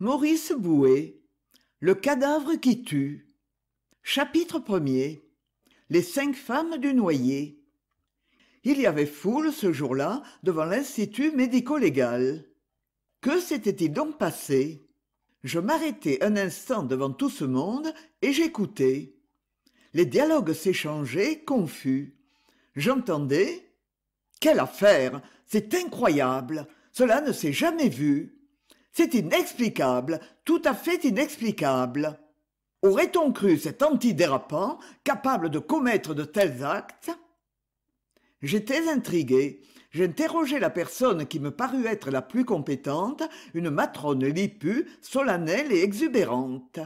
Maurice Bouet Le cadavre qui tue Chapitre premier Les cinq femmes du noyer Il y avait foule ce jour-là devant l'Institut médico-légal. Que s'était-il donc passé Je m'arrêtai un instant devant tout ce monde et j'écoutai. Les dialogues s'échangeaient, confus. J'entendais Quelle affaire C'est incroyable Cela ne s'est jamais vu c'est inexplicable tout à fait inexplicable aurait-on cru cet antidérapant capable de commettre de tels actes j'étais intrigué j'interrogeai la personne qui me parut être la plus compétente une matrone lipue, solennelle et exubérante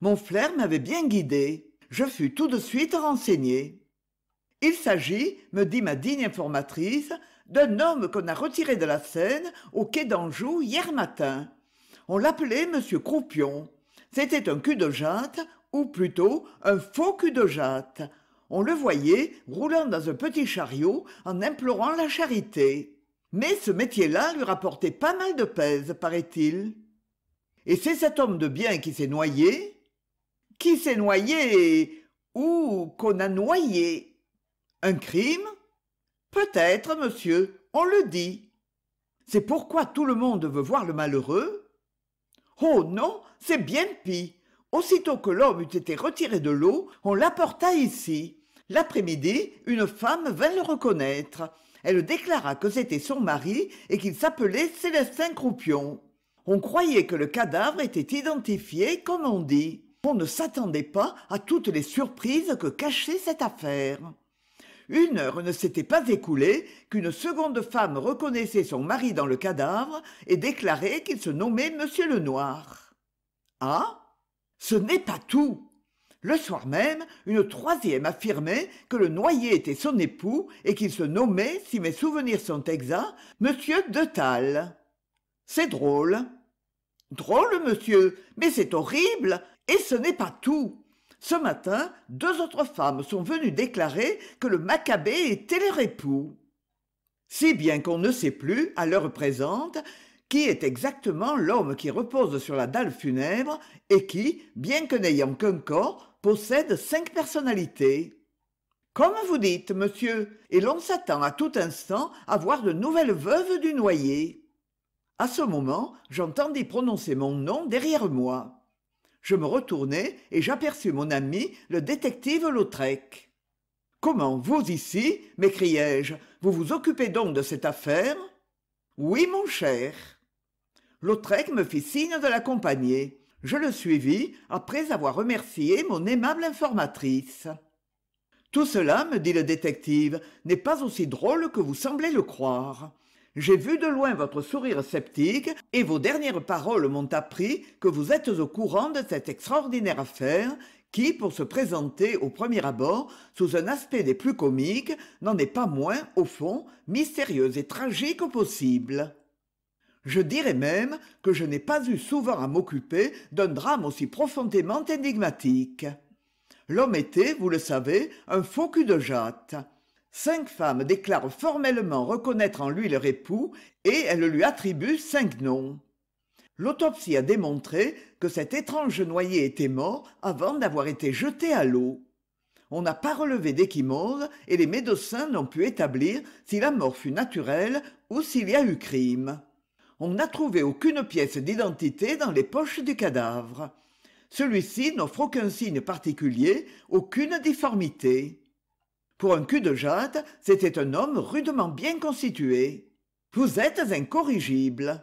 mon flair m'avait bien guidé je fus tout de suite renseigné il s'agit me dit ma digne informatrice d'un homme qu'on a retiré de la seine au quai d'anjou hier matin on l'appelait m croupion c'était un cul de jatte ou plutôt un faux cul de jatte on le voyait roulant dans un petit chariot en implorant la charité mais ce métier-là lui rapportait pas mal de pèse paraît-il et c'est cet homme de bien qui s'est noyé qui s'est noyé ou qu'on a noyé un crime peut-être monsieur on le dit c'est pourquoi tout le monde veut voir le malheureux oh non c'est bien pis aussitôt que l'homme eut été retiré de l'eau on l'apporta ici l'après-midi une femme vint le reconnaître elle déclara que c'était son mari et qu'il s'appelait célestin croupion on croyait que le cadavre était identifié comme on dit on ne s'attendait pas à toutes les surprises que cachait cette affaire une heure ne s'était pas écoulée qu'une seconde femme reconnaissait son mari dans le cadavre et déclarait qu'il se nommait m lenoir ah ce n'est pas tout le soir même une troisième affirmait que le noyé était son époux et qu'il se nommait si mes souvenirs sont exacts m de tal c'est drôle drôle monsieur mais c'est horrible et ce n'est pas tout ce matin deux autres femmes sont venues déclarer que le maccabée était leur époux si bien qu'on ne sait plus à l'heure présente qui est exactement l'homme qui repose sur la dalle funèbre et qui, bien que n'ayant qu'un corps, possède cinq personnalités. Comme vous dites, monsieur, et l'on s'attend à tout instant à voir de nouvelles veuves du noyer. À ce moment, j'entendis prononcer mon nom derrière moi je me retournai et j'aperçus mon ami le détective lautrec comment vous ici m'écriai-je vous vous occupez donc de cette affaire oui mon cher lautrec me fit signe de l'accompagner je le suivis après avoir remercié mon aimable informatrice tout cela me dit le détective n'est pas aussi drôle que vous semblez le croire j'ai vu de loin votre sourire sceptique et vos dernières paroles m'ont appris que vous êtes au courant de cette extraordinaire affaire qui, pour se présenter au premier abord sous un aspect des plus comiques, n'en est pas moins, au fond, mystérieuse et tragique possible. Je dirais même que je n'ai pas eu souvent à m'occuper d'un drame aussi profondément énigmatique. L'homme était, vous le savez, un faux cul de jatte cinq femmes déclarent formellement reconnaître en lui leur époux et elles lui attribuent cinq noms l'autopsie a démontré que cet étrange noyé était mort avant d'avoir été jeté à l'eau on n'a pas relevé d'échymose et les médecins n'ont pu établir si la mort fut naturelle ou s'il y a eu crime. On n'a trouvé aucune pièce d'identité dans les poches du cadavre. Celui-ci n'offre aucun signe particulier, aucune difformité pour un cul de jatte c'était un homme rudement bien constitué vous êtes incorrigible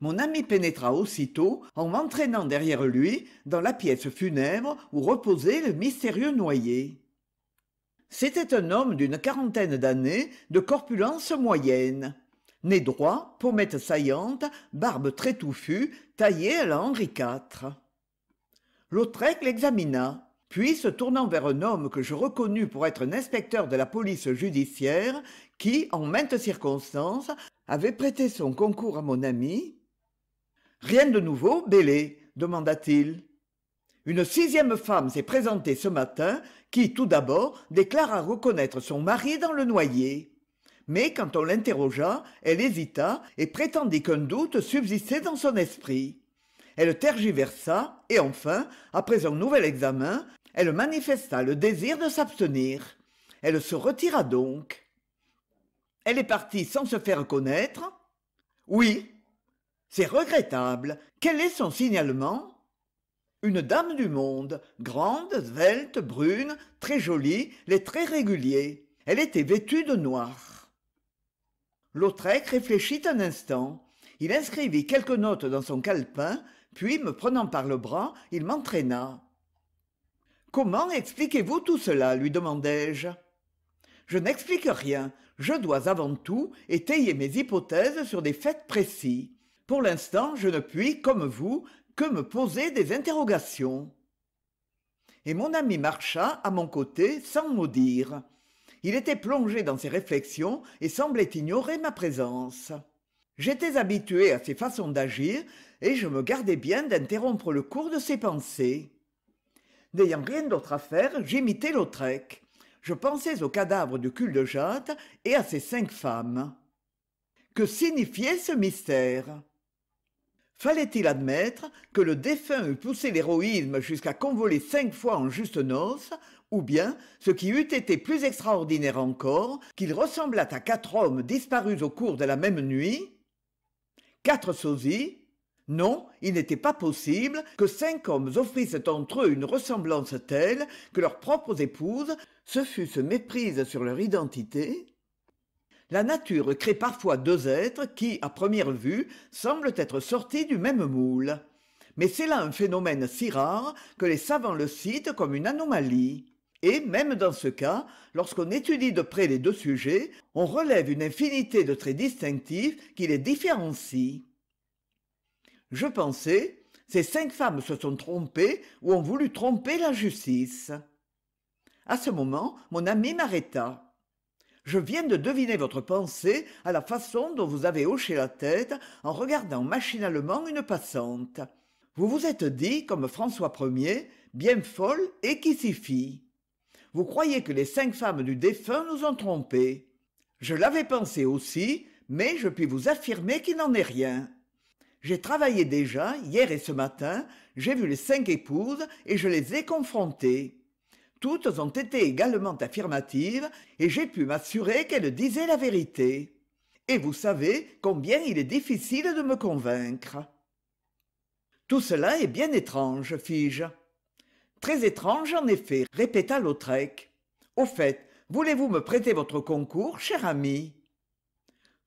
mon ami pénétra aussitôt en m'entraînant derrière lui dans la pièce funèbre où reposait le mystérieux noyé c'était un homme d'une quarantaine d'années de corpulence moyenne nez droit, pommette saillantes, barbe très touffue, taillée à la Henri IV. Lautrec l'examina puis se tournant vers un homme que je reconnus pour être un inspecteur de la police judiciaire qui en maintes circonstances, avait prêté son concours à mon ami rien de nouveau Bélé demanda-t-il une sixième femme s'est présentée ce matin qui tout d'abord déclara reconnaître son mari dans le noyer mais quand on l'interrogea elle hésita et prétendit qu'un doute subsistait dans son esprit elle tergiversa et enfin après un nouvel examen elle manifesta le désir de s'abstenir elle se retira donc elle est partie sans se faire connaître oui c'est regrettable quel est son signalement une dame du monde grande svelte brune très jolie les très réguliers elle était vêtue de noir lautrec réfléchit un instant il inscrivit quelques notes dans son calepin puis me prenant par le bras il m'entraîna comment expliquez-vous tout cela lui demandai-je je n'explique rien je dois avant tout étayer mes hypothèses sur des faits précis pour l'instant je ne puis comme vous que me poser des interrogations et mon ami marcha à mon côté sans maudire. dire il était plongé dans ses réflexions et semblait ignorer ma présence j'étais habitué à ses façons d'agir et je me gardais bien d'interrompre le cours de ses pensées n'ayant rien d'autre à faire j'imitai lautrec je pensais au cadavre du cul-de-jatte et à ses cinq femmes que signifiait ce mystère fallait-il admettre que le défunt eût poussé l'héroïsme jusqu'à convoler cinq fois en juste noces ou bien ce qui eût été plus extraordinaire encore qu'il ressemblât à quatre hommes disparus au cours de la même nuit quatre sosies non il n'était pas possible que cinq hommes offrissent entre eux une ressemblance telle que leurs propres épouses se fussent méprises sur leur identité la nature crée parfois deux êtres qui à première vue semblent être sortis du même moule mais c'est là un phénomène si rare que les savants le citent comme une anomalie et même dans ce cas lorsqu'on étudie de près les deux sujets on relève une infinité de traits distinctifs qui les différencient je pensais ces cinq femmes se sont trompées ou ont voulu tromper la justice À ce moment mon ami m'arrêta je viens de deviner votre pensée à la façon dont vous avez hoché la tête en regardant machinalement une passante vous vous êtes dit comme françois ier bien folle et qui s'y fit vous croyez que les cinq femmes du défunt nous ont trompés je l'avais pensé aussi mais je puis vous affirmer qu'il n'en est rien j'ai travaillé déjà hier et ce matin j'ai vu les cinq épouses et je les ai confrontées toutes ont été également affirmatives et j'ai pu m'assurer qu'elles disaient la vérité et vous savez combien il est difficile de me convaincre tout cela est bien étrange fis-je très étrange en effet répéta lautrec au fait voulez-vous me prêter votre concours cher ami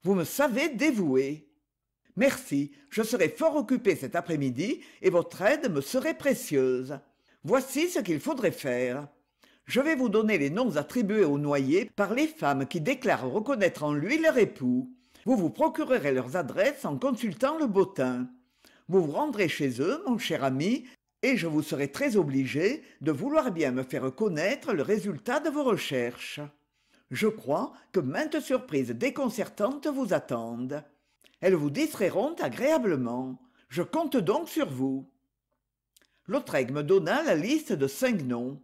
vous me savez dévoué merci je serai fort occupé cet après-midi et votre aide me serait précieuse voici ce qu'il faudrait faire je vais vous donner les noms attribués au noyé par les femmes qui déclarent reconnaître en lui leur époux vous vous procurerez leurs adresses en consultant le bottin vous vous rendrez chez eux mon cher ami et je vous serai très obligé de vouloir bien me faire connaître le résultat de vos recherches je crois que maintes surprises déconcertantes vous attendent elles vous distrairont agréablement je compte donc sur vous lautrec me donna la liste de cinq noms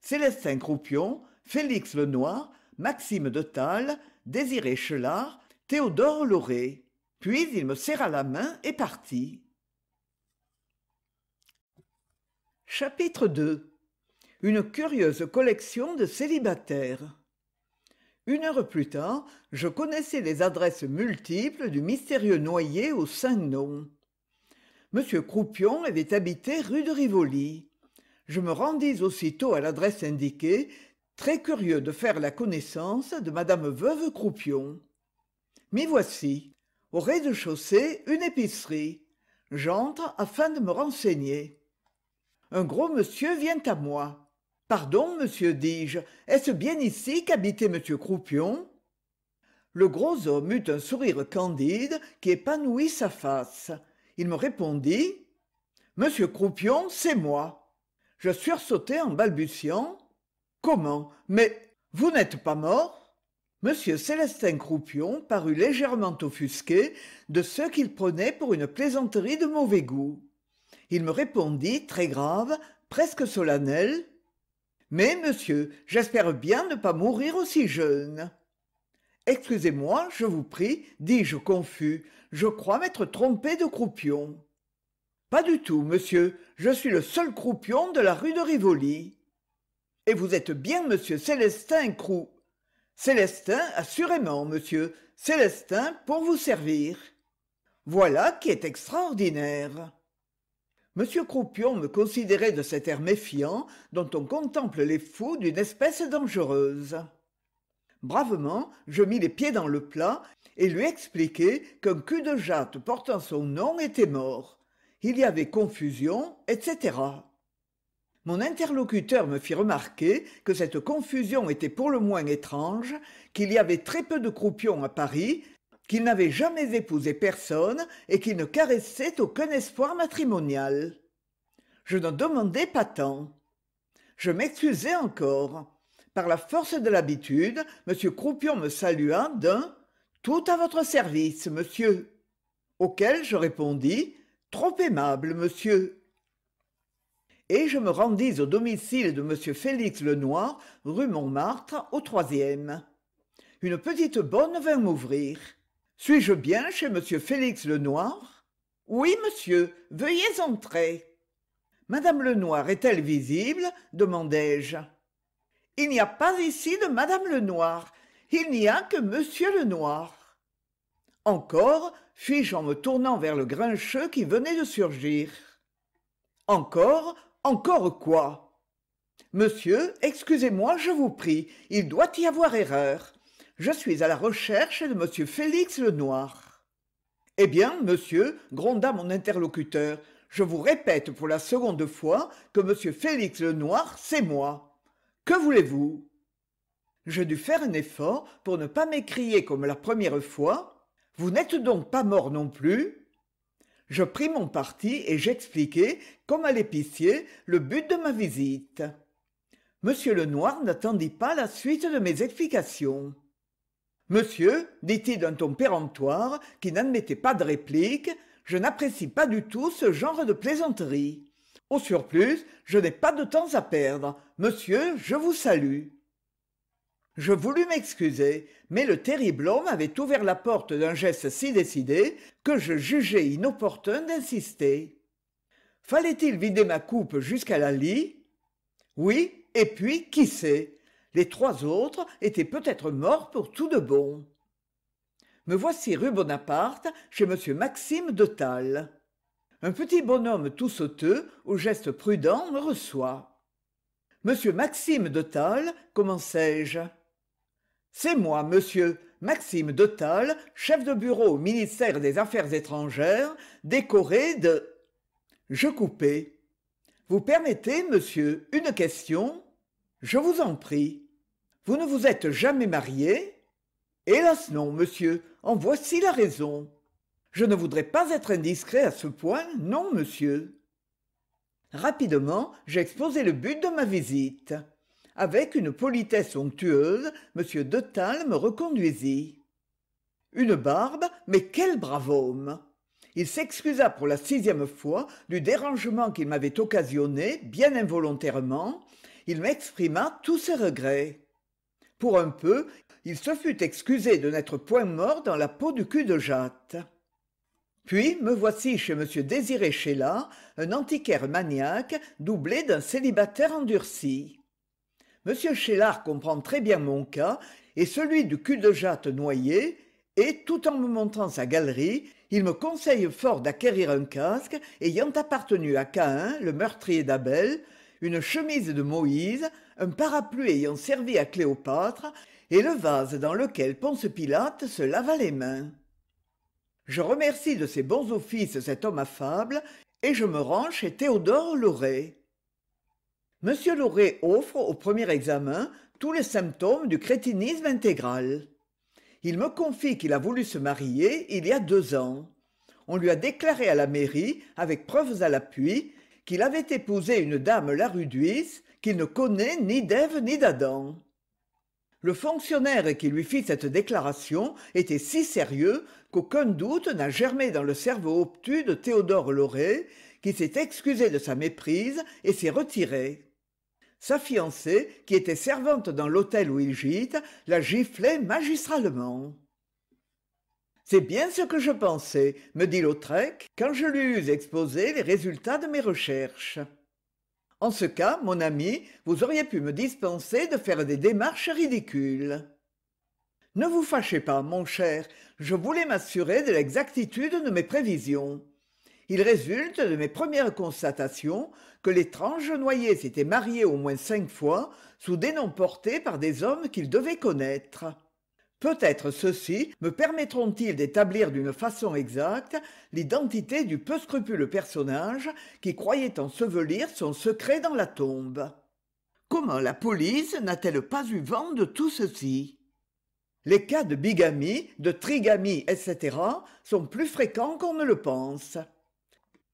célestin croupion félix lenoir maxime de Tal, désiré chelard théodore Lauré. puis il me serra la main et partit chapitre ii une curieuse collection de célibataires une heure plus tard je connaissais les adresses multiples du mystérieux noyé au saint-nom m croupion avait habité rue de rivoli je me rendis aussitôt à l'adresse indiquée très curieux de faire la connaissance de madame veuve croupion m'y voici au rez-de-chaussée une épicerie j'entre afin de me renseigner un gros monsieur vient à moi pardon monsieur dis-je est-ce bien ici qu'habitait m croupion le gros homme eut un sourire candide qui épanouit sa face il me répondit monsieur croupion c'est moi je sursautai en balbutiant comment mais vous n'êtes pas mort m célestin croupion parut légèrement offusqué de ce qu'il prenait pour une plaisanterie de mauvais goût il me répondit très grave presque solennel mais monsieur j'espère bien ne pas mourir aussi jeune excusez-moi je vous prie dis-je confus je crois m'être trompé de croupion pas du tout monsieur je suis le seul croupion de la rue de rivoli et vous êtes bien monsieur célestin crou célestin assurément monsieur célestin pour vous servir voilà qui est extraordinaire m croupion me considérait de cet air méfiant dont on contemple les fous d'une espèce dangereuse bravement je mis les pieds dans le plat et lui expliquai qu'un cul de jatte portant son nom était mort il y avait confusion etc mon interlocuteur me fit remarquer que cette confusion était pour le moins étrange qu'il y avait très peu de croupions à paris qu'il n'avait jamais épousé personne et qu'il ne caressait aucun espoir matrimonial je n'en demandais pas tant je m'excusais encore par la force de l'habitude m croupion me salua d'un tout à votre service monsieur auquel je répondis trop aimable monsieur et je me rendis au domicile de m félix lenoir rue montmartre au troisième une petite bonne vint m'ouvrir suis-je bien chez m félix lenoir oui monsieur veuillez entrer Madame lenoir est-elle visible demandai-je il n'y a pas ici de Madame lenoir il n'y a que m lenoir encore fis-je en me tournant vers le grincheux qui venait de surgir encore encore quoi monsieur excusez-moi je vous prie il doit y avoir erreur je suis à la recherche de m félix lenoir eh bien monsieur gronda mon interlocuteur je vous répète pour la seconde fois que m félix lenoir c'est moi que voulez-vous je dus faire un effort pour ne pas m'écrier comme la première fois vous n'êtes donc pas mort non plus je pris mon parti et j'expliquai comme à l'épicier le but de ma visite m lenoir n'attendit pas la suite de mes explications monsieur dit-il d'un ton péremptoire qui n'admettait pas de réplique je n'apprécie pas du tout ce genre de plaisanterie au surplus je n'ai pas de temps à perdre monsieur je vous salue je voulus m'excuser mais le terrible homme avait ouvert la porte d'un geste si décidé que je jugeai inopportun d'insister fallait-il vider ma coupe jusqu'à la lit ?»« oui et puis qui sait les trois autres étaient peut-être morts pour tout de bon me voici rue bonaparte chez m maxime de un petit bonhomme tout sauteux au geste prudent me reçoit monsieur maxime de commençais commençai-je c'est moi monsieur maxime de chef de bureau au ministère des affaires étrangères décoré de je coupai vous permettez monsieur une question je vous en prie vous ne vous êtes jamais marié hélas non monsieur en voici la raison je ne voudrais pas être indiscret à ce point non monsieur rapidement j'exposai le but de ma visite avec une politesse onctueuse m de Tal me reconduisit une barbe mais quel brave homme il s'excusa pour la sixième fois du dérangement qu'il m'avait occasionné bien involontairement il m'exprima tous ses regrets pour un peu il se fût excusé de n'être point mort dans la peau du cul de jatte puis me voici chez m désiré Chélard, un antiquaire maniaque doublé d'un célibataire endurci m Chélard comprend très bien mon cas et celui du cul de jatte noyé et tout en me montrant sa galerie il me conseille fort d'acquérir un casque ayant appartenu à caïn le meurtrier d'abel une chemise de moïse un parapluie ayant servi à cléopâtre et le vase dans lequel ponce pilate se lava les mains je remercie de ses bons offices cet homme affable et je me rends chez théodore lauré m lauré offre au premier examen tous les symptômes du crétinisme intégral il me confie qu'il a voulu se marier il y a deux ans on lui a déclaré à la mairie avec preuves à l'appui qu'il avait épousé une dame Laruduis qu'il ne connaît ni d'ève ni d'adam le fonctionnaire qui lui fit cette déclaration était si sérieux qu'aucun doute n'a germé dans le cerveau obtus de théodore Loré, qui s'est excusé de sa méprise et s'est retiré sa fiancée qui était servante dans l'hôtel où il gîte l'a giflait magistralement c'est bien ce que je pensais me dit lautrec quand je lui eus exposé les résultats de mes recherches en ce cas mon ami vous auriez pu me dispenser de faire des démarches ridicules ne vous fâchez pas mon cher je voulais m'assurer de l'exactitude de mes prévisions il résulte de mes premières constatations que l'étrange noyé s'était marié au moins cinq fois sous des noms portés par des hommes qu'il devait connaître peut-être ceux-ci me permettront ils d'établir d'une façon exacte l'identité du peu scrupuleux personnage qui croyait ensevelir son secret dans la tombe comment la police n'a-t-elle pas eu vent de tout ceci les cas de bigamie de trigamie etc sont plus fréquents qu'on ne le pense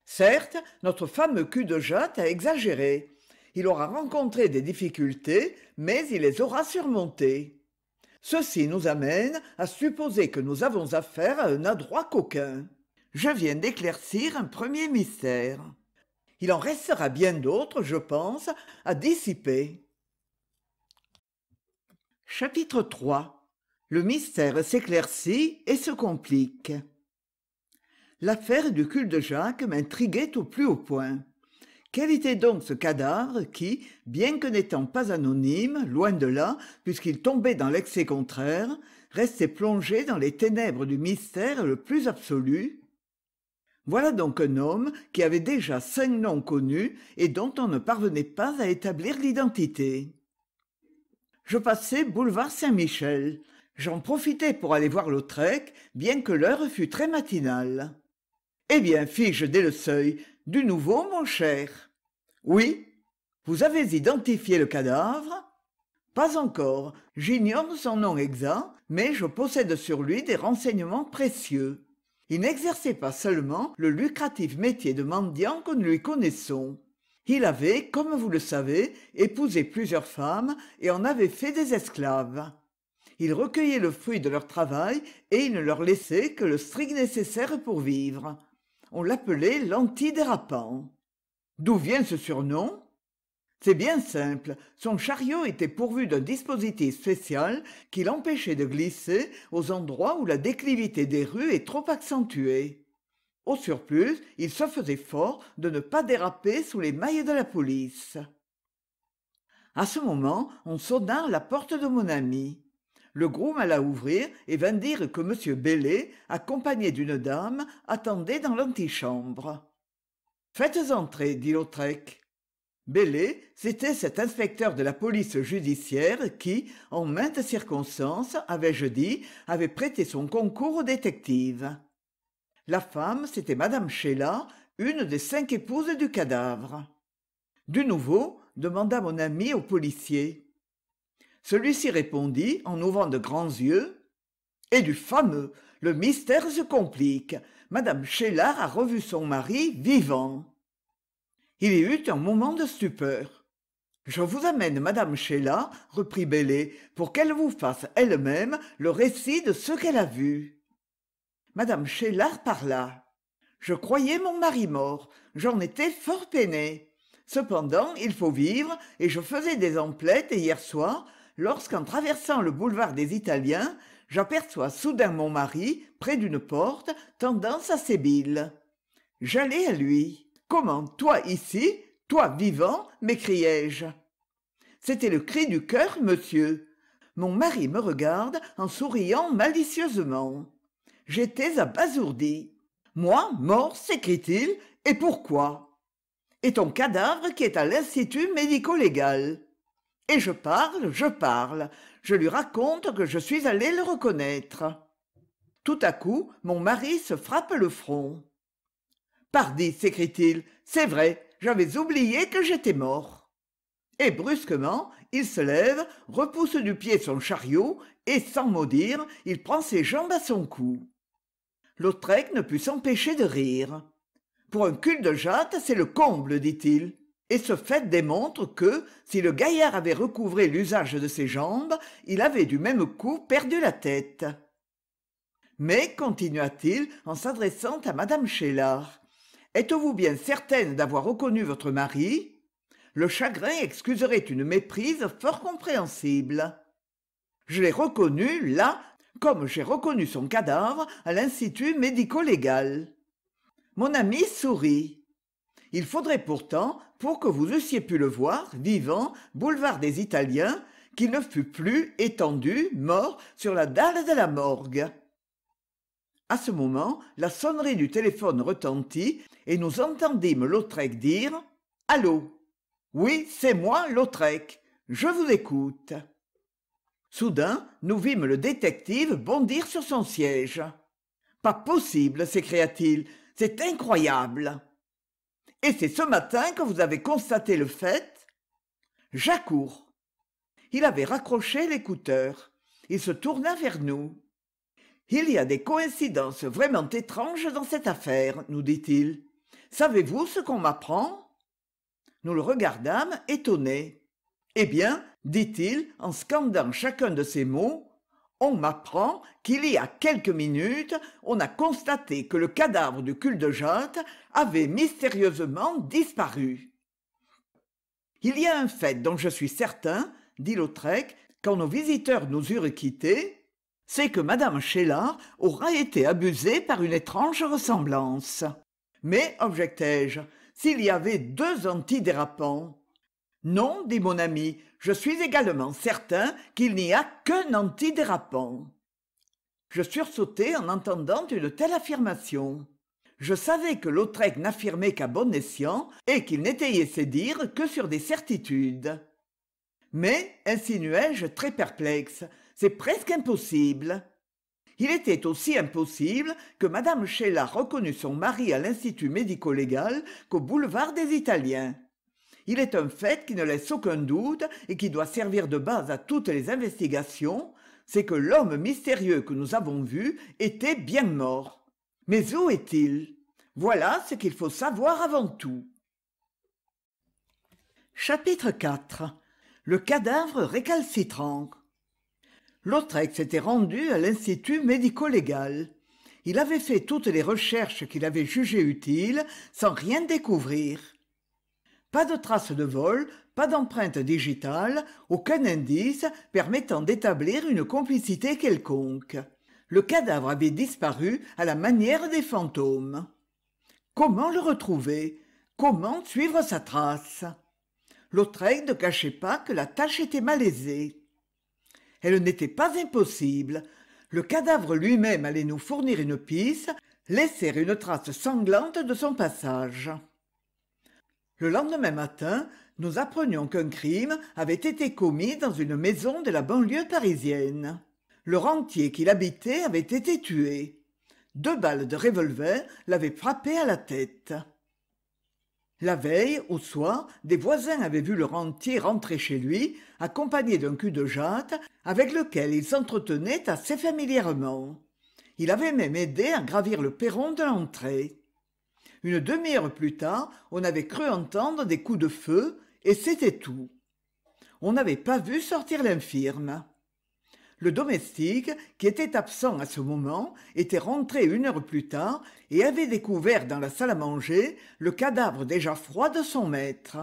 certes notre fameux cul de jatte a exagéré il aura rencontré des difficultés mais il les aura surmontées ceci nous amène à supposer que nous avons affaire à un adroit coquin je viens d'éclaircir un premier mystère il en restera bien d'autres je pense à dissiper chapitre 3 le mystère s'éclaircit et se complique l'affaire du cul de jacques m'intriguait au plus haut point quel était donc ce cadavre qui bien que n'étant pas anonyme loin de là puisqu'il tombait dans l'excès contraire restait plongé dans les ténèbres du mystère le plus absolu voilà donc un homme qui avait déjà cinq noms connus et dont on ne parvenait pas à établir l'identité je passai boulevard saint-michel j'en profitai pour aller voir lautrec bien que l'heure fût très matinale eh bien fis-je dès le seuil du nouveau mon cher oui vous avez identifié le cadavre pas encore j'ignore son nom exact mais je possède sur lui des renseignements précieux il n'exerçait pas seulement le lucratif métier de mendiant que nous lui connaissons il avait, comme vous le savez, épousé plusieurs femmes et en avait fait des esclaves. Il recueillait le fruit de leur travail et il ne leur laissait que le strict nécessaire pour vivre on l'appelait »« d'où vient ce surnom c'est bien simple son chariot était pourvu d'un dispositif spécial qui l'empêchait de glisser aux endroits où la déclivité des rues est trop accentuée au surplus il se faisait fort de ne pas déraper sous les mailles de la police À ce moment on sonna à la porte de mon ami le groom alla ouvrir et vint dire que m Bellé accompagné d'une dame attendait dans l'antichambre faites entrer dit lautrec Bélée, c'était cet inspecteur de la police judiciaire qui, en maintes circonstances, avais-je dit, avait prêté son concours aux détectives. La femme, c'était Madame Sheila, une des cinq épouses du cadavre. Du nouveau, demanda mon ami au policier celui-ci répondit en ouvrant de grands yeux et du fameux le mystère se complique Madame Chélard a revu son mari vivant il y eut un moment de stupeur je vous amène Madame Chélard, reprit Bellé, pour qu'elle vous fasse elle-même le récit de ce qu'elle a vu Madame Chélard parla je croyais mon mari mort j'en étais fort peinée cependant il faut vivre et je faisais des emplettes hier soir lorsqu'en traversant le boulevard des italiens j'aperçois soudain mon mari près d'une porte tendant sa sébile J'allais à lui comment toi ici toi vivant m'écriai-je c'était le cri du cœur monsieur mon mari me regarde en souriant malicieusement j'étais abasourdi moi mort s'écrie-t-il et pourquoi et ton cadavre qui est à l'institut médico légal et je parle je parle je lui raconte que je suis allé le reconnaître tout à coup mon mari se frappe le front pardi s'écrie-t-il c'est vrai j'avais oublié que j'étais mort et brusquement il se lève repousse du pied son chariot et sans maudire, il prend ses jambes à son cou lautrec ne put s'empêcher de rire pour un cul de jatte c'est le comble dit-il et ce fait démontre que si le gaillard avait recouvré l'usage de ses jambes il avait du même coup perdu la tête mais continua-t-il en s'adressant à mme chélar êtes-vous bien certaine d'avoir reconnu votre mari le chagrin excuserait une méprise fort compréhensible je l'ai reconnu là comme j'ai reconnu son cadavre à l'institut médico légal mon ami sourit il faudrait pourtant pour que vous eussiez pu le voir vivant boulevard des italiens qu'il ne fût plus étendu mort sur la dalle de la morgue à ce moment la sonnerie du téléphone retentit et nous entendîmes lautrec dire allô oui c'est moi lautrec je vous écoute soudain nous vîmes le détective bondir sur son siège pas possible s'écria-t-il c'est incroyable et c'est ce matin que vous avez constaté le fait j'accours il avait raccroché l'écouteur il se tourna vers nous il y a des coïncidences vraiment étranges dans cette affaire nous dit-il savez-vous ce qu'on m'apprend nous le regardâmes étonnés eh bien dit-il en scandant chacun de ces mots on m'apprend qu'il y a quelques minutes on a constaté que le cadavre du cul-de-jatte avait mystérieusement disparu il y a un fait dont je suis certain dit lautrec quand nos visiteurs nous eurent quittés c'est que Madame Chélard aura été abusée par une étrange ressemblance mais objectai je s'il y avait deux antidérapants non dit mon ami je suis également certain qu'il n'y a qu'un antidérapant je sursautai en entendant une telle affirmation je savais que lautrec n'affirmait qu'à bon escient et qu'il n'étayait ses dires que sur des certitudes mais insinuai je très perplexe c'est presque impossible il était aussi impossible que mme sheila reconnût son mari à l'institut médico légal qu'au boulevard des italiens il est un fait qui ne laisse aucun doute et qui doit servir de base à toutes les investigations, c'est que l'homme mystérieux que nous avons vu était bien mort. Mais où est-il Voilà ce qu'il faut savoir avant tout. Chapitre 4 Le cadavre récalcitrant Lautrec s'était rendu à l'Institut médico-légal. Il avait fait toutes les recherches qu'il avait jugées utiles sans rien découvrir pas de traces de vol pas d'empreinte digitale aucun indice permettant d'établir une complicité quelconque le cadavre avait disparu à la manière des fantômes comment le retrouver comment suivre sa trace lautrec ne cachait pas que la tâche était malaisée elle n'était pas impossible le cadavre lui-même allait nous fournir une piste laisser une trace sanglante de son passage le lendemain matin nous apprenions qu'un crime avait été commis dans une maison de la banlieue parisienne le rentier qui l'habitait avait été tué deux balles de revolver l'avaient frappé à la tête la veille au soir des voisins avaient vu le rentier rentrer chez lui accompagné d'un cul de jatte avec lequel il s'entretenait assez familièrement il avait même aidé à gravir le perron de l'entrée une demi-heure plus tard on avait cru entendre des coups de feu et c'était tout on n'avait pas vu sortir l'infirme le domestique qui était absent à ce moment était rentré une heure plus tard et avait découvert dans la salle à manger le cadavre déjà froid de son maître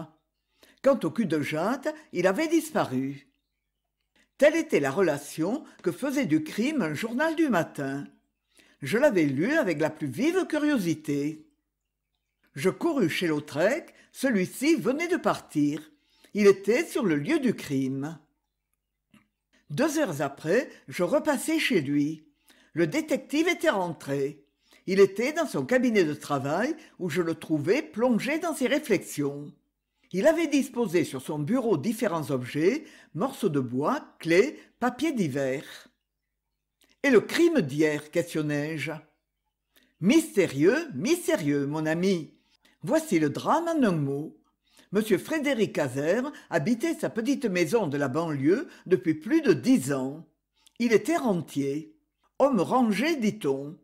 quant au cul de jatte il avait disparu telle était la relation que faisait du crime un journal du matin je l'avais lu avec la plus vive curiosité je courus chez lautrec celui-ci venait de partir il était sur le lieu du crime deux heures après je repassai chez lui le détective était rentré il était dans son cabinet de travail où je le trouvai plongé dans ses réflexions il avait disposé sur son bureau différents objets morceaux de bois clés papiers divers et le crime d'hier questionnai-je mystérieux mystérieux mon ami voici le drame en un mot m frédéric Hazer habitait sa petite maison de la banlieue depuis plus de dix ans il était rentier homme rangé dit-on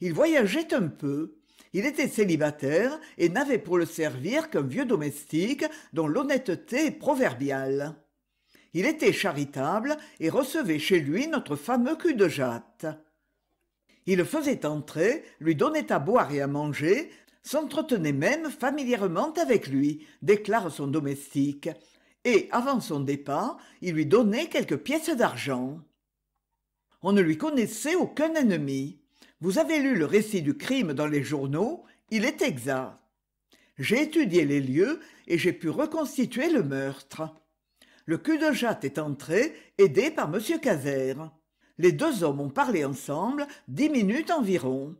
il voyageait un peu il était célibataire et n'avait pour le servir qu'un vieux domestique dont l'honnêteté est proverbiale il était charitable et recevait chez lui notre fameux cul de jatte il le faisait entrer lui donnait à boire et à manger s'entretenait même familièrement avec lui déclare son domestique et avant son départ il lui donnait quelques pièces d'argent on ne lui connaissait aucun ennemi vous avez lu le récit du crime dans les journaux il est exact j'ai étudié les lieux et j'ai pu reconstituer le meurtre le cul de jatte est entré aidé par m Cazère. les deux hommes ont parlé ensemble dix minutes environ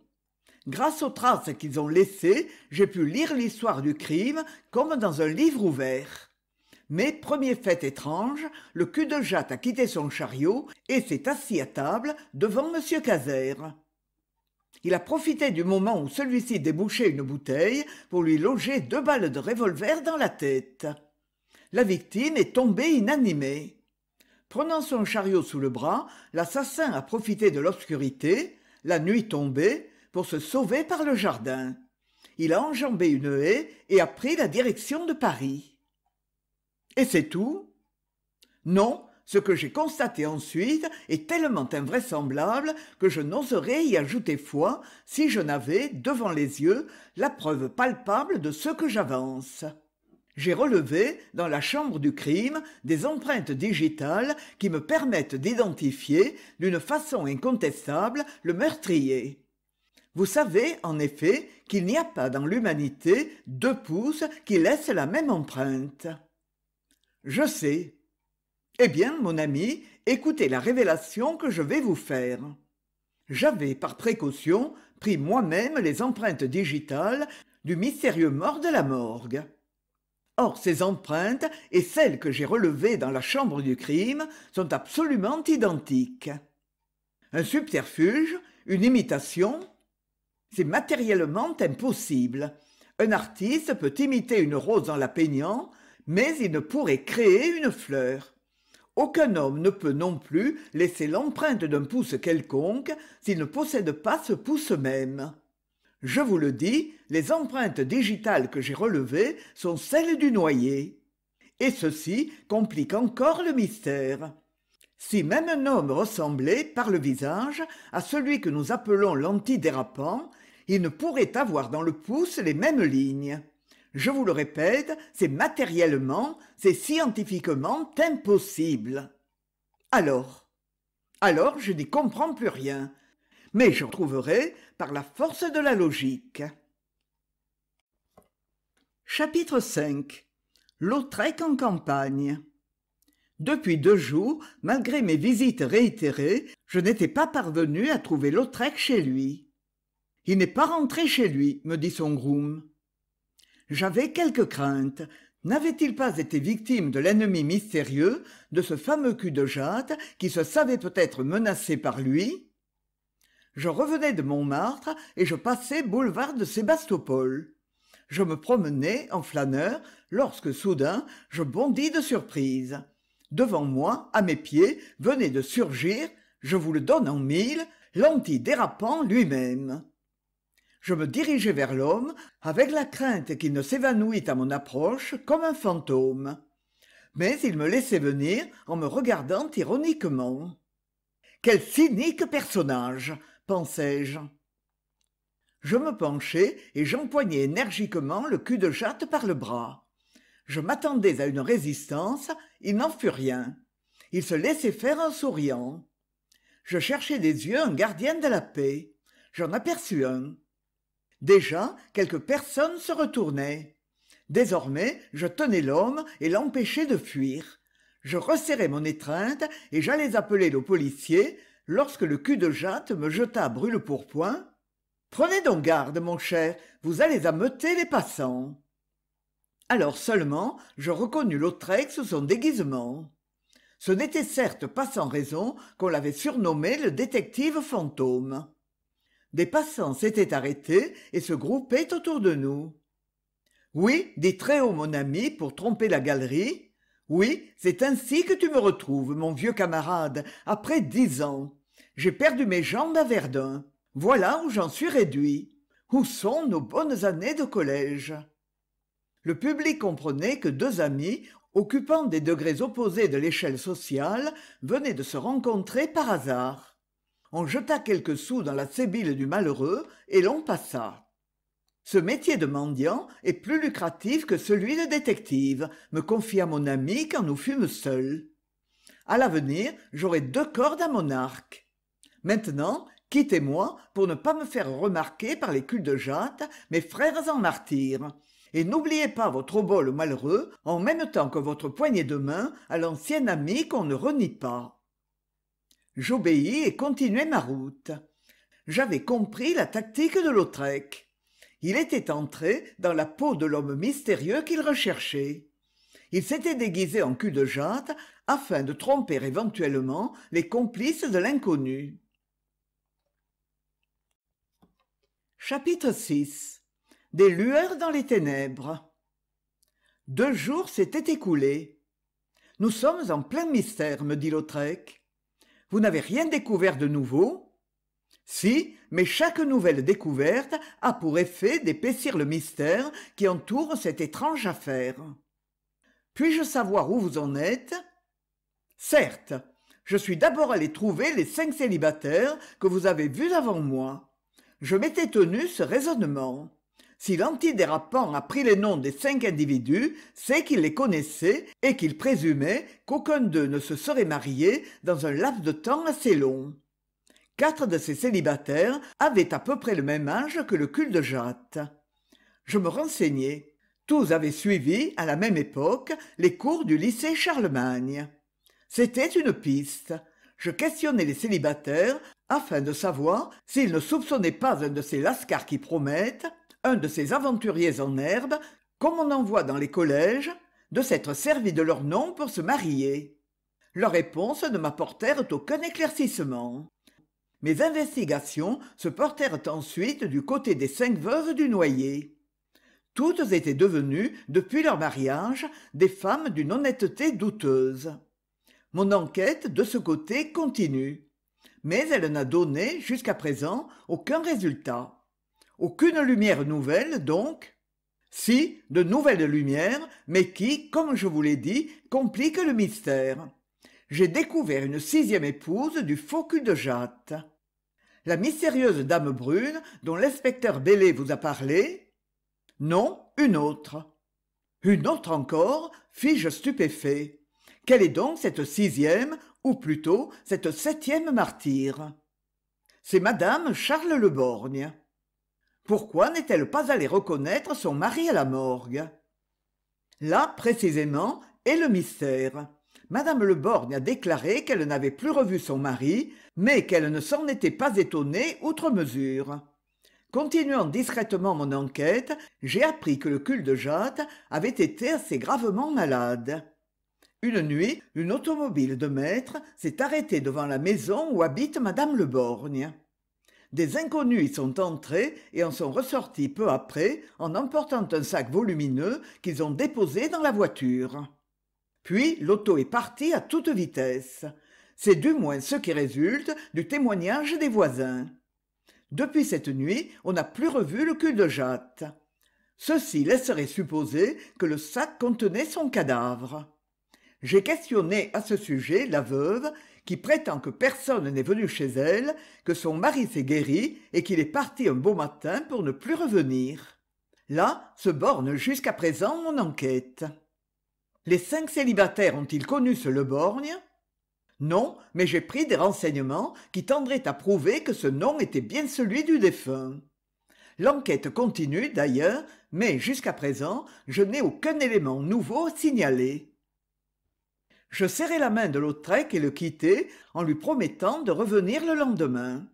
grâce aux traces qu'ils ont laissées j'ai pu lire l'histoire du crime comme dans un livre ouvert mais premier fait étrange le cul-de-jatte a quitté son chariot et s'est assis à table devant m cazaire il a profité du moment où celui-ci débouchait une bouteille pour lui loger deux balles de revolver dans la tête la victime est tombée inanimée prenant son chariot sous le bras l'assassin a profité de l'obscurité la nuit tombée se sauver par le jardin il a enjambé une haie et a pris la direction de paris et c'est tout non ce que j'ai constaté ensuite est tellement invraisemblable que je n'oserais y ajouter foi si je n'avais devant les yeux la preuve palpable de ce que j'avance j'ai relevé dans la chambre du crime des empreintes digitales qui me permettent d'identifier d'une façon incontestable le meurtrier vous savez en effet qu'il n'y a pas dans l'humanité deux pouces qui laissent la même empreinte je sais eh bien mon ami écoutez la révélation que je vais vous faire j'avais par précaution pris moi-même les empreintes digitales du mystérieux mort de la morgue Or, ces empreintes et celles que j'ai relevées dans la chambre du crime sont absolument identiques. Un subterfuge, une imitation, c'est matériellement impossible un artiste peut imiter une rose en la peignant mais il ne pourrait créer une fleur aucun homme ne peut non plus laisser l'empreinte d'un pouce quelconque s'il ne possède pas ce pouce même je vous le dis les empreintes digitales que j'ai relevées sont celles du noyer et ceci complique encore le mystère si même un homme ressemblait par le visage à celui que nous appelons l'antidérapant il ne pourrait avoir dans le pouce les mêmes lignes. Je vous le répète, c'est matériellement, c'est scientifiquement impossible. Alors Alors je n'y comprends plus rien. Mais je trouverai par la force de la logique. Chapitre 5 Lautrec en campagne Depuis deux jours, malgré mes visites réitérées, je n'étais pas parvenu à trouver Lautrec chez lui il n'est pas rentré chez lui me dit son groom j'avais quelque crainte n'avait-il pas été victime de l'ennemi mystérieux de ce fameux cul de jatte qui se savait peut-être menacé par lui je revenais de montmartre et je passais boulevard de sébastopol je me promenais en flâneur lorsque soudain je bondis de surprise devant moi à mes pieds venait de surgir je vous le donne en mille l'anti-dérapant lui-même je me dirigeai vers l'homme avec la crainte qu'il ne s'évanouît à mon approche comme un fantôme mais il me laissait venir en me regardant ironiquement quel cynique personnage pensai-je je me penchai et j'empoignai énergiquement le cul de jatte par le bras je m'attendais à une résistance il n'en fut rien il se laissait faire en souriant je cherchai des yeux un gardien de la paix j'en aperçus un déjà quelques personnes se retournaient désormais je tenais l'homme et l'empêchais de fuir je resserrais mon étreinte et j'allais appeler le policier lorsque le cul-de-jatte me jeta brûle-pourpoint prenez donc garde mon cher vous allez ameuter les passants alors seulement je reconnus lautrec sous son déguisement ce n'était certes pas sans raison qu'on l'avait surnommé le détective fantôme des passants s'étaient arrêtés et se groupaient autour de nous oui dit très haut mon ami pour tromper la galerie oui c'est ainsi que tu me retrouves mon vieux camarade après dix ans j'ai perdu mes jambes à verdun voilà où j'en suis réduit où sont nos bonnes années de collège le public comprenait que deux amis occupant des degrés opposés de l'échelle sociale venaient de se rencontrer par hasard on jeta quelques sous dans la sébile du malheureux et l'on passa ce métier de mendiant est plus lucratif que celui de détective me confia mon ami quand nous fûmes seuls À l'avenir j'aurai deux cordes à mon arc maintenant quittez-moi pour ne pas me faire remarquer par les culs-de-jatte mes frères en martyrs et n'oubliez pas votre obole malheureux en même temps que votre poignée de main à l'ancien ami qu'on ne renie pas j'obéis et continuai ma route j'avais compris la tactique de lautrec il était entré dans la peau de l'homme mystérieux qu'il recherchait il s'était déguisé en cul-de-jatte afin de tromper éventuellement les complices de l'inconnu chapitre 6 des lueurs dans les ténèbres deux jours s'étaient écoulés nous sommes en plein mystère me dit lautrec vous n'avez rien découvert de nouveau si mais chaque nouvelle découverte a pour effet d'épaissir le mystère qui entoure cette étrange affaire puis-je savoir où vous en êtes certes je suis d'abord allé trouver les cinq célibataires que vous avez vus avant moi je m'étais tenu ce raisonnement si l'antidérapant a pris les noms des cinq individus, c'est qu'il les connaissait et qu'il présumait qu'aucun d'eux ne se serait marié dans un laps de temps assez long. Quatre de ces célibataires avaient à peu près le même âge que le cul de jatte. Je me renseignais. Tous avaient suivi, à la même époque, les cours du lycée Charlemagne. C'était une piste. Je questionnais les célibataires afin de savoir s'ils ne soupçonnaient pas un de ces lascars qui promettent de ces aventuriers en herbe comme on en voit dans les collèges de s'être servi de leur nom pour se marier leurs réponses ne m'apportèrent aucun éclaircissement mes investigations se portèrent ensuite du côté des cinq veuves du noyer toutes étaient devenues depuis leur mariage des femmes d'une honnêteté douteuse mon enquête de ce côté continue mais elle n'a donné jusqu'à présent aucun résultat aucune lumière nouvelle donc si de nouvelles lumières mais qui comme je vous l'ai dit compliquent le mystère j'ai découvert une sixième épouse du faux cul de jatte la mystérieuse dame brune dont l'inspecteur Bellet vous a parlé non une autre une autre encore fis-je stupéfait quelle est donc cette sixième ou plutôt cette septième martyre c'est madame charles le borgne pourquoi n'est-elle pas allée reconnaître son mari à la morgue là précisément est le mystère mme leborgne a déclaré qu'elle n'avait plus revu son mari mais qu'elle ne s'en était pas étonnée outre mesure continuant discrètement mon enquête j'ai appris que le cul de jatte avait été assez gravement malade une nuit une automobile de maître s'est arrêtée devant la maison où habite mme Borgne des inconnus y sont entrés et en sont ressortis peu après en emportant un sac volumineux qu'ils ont déposé dans la voiture puis l'auto est partie à toute vitesse c'est du moins ce qui résulte du témoignage des voisins depuis cette nuit on n'a plus revu le cul de jatte ceci laisserait supposer que le sac contenait son cadavre j'ai questionné à ce sujet la veuve qui prétend que personne n'est venu chez elle que son mari s'est guéri et qu'il est parti un beau matin pour ne plus revenir là se borne jusqu'à présent mon enquête les cinq célibataires ont-ils connu ce leborgne non mais j'ai pris des renseignements qui tendraient à prouver que ce nom était bien celui du défunt L'enquête continue d'ailleurs, mais jusqu'à présent, je n'ai aucun élément nouveau signalé je serrai la main de lautrec et le quittai en lui promettant de revenir le lendemain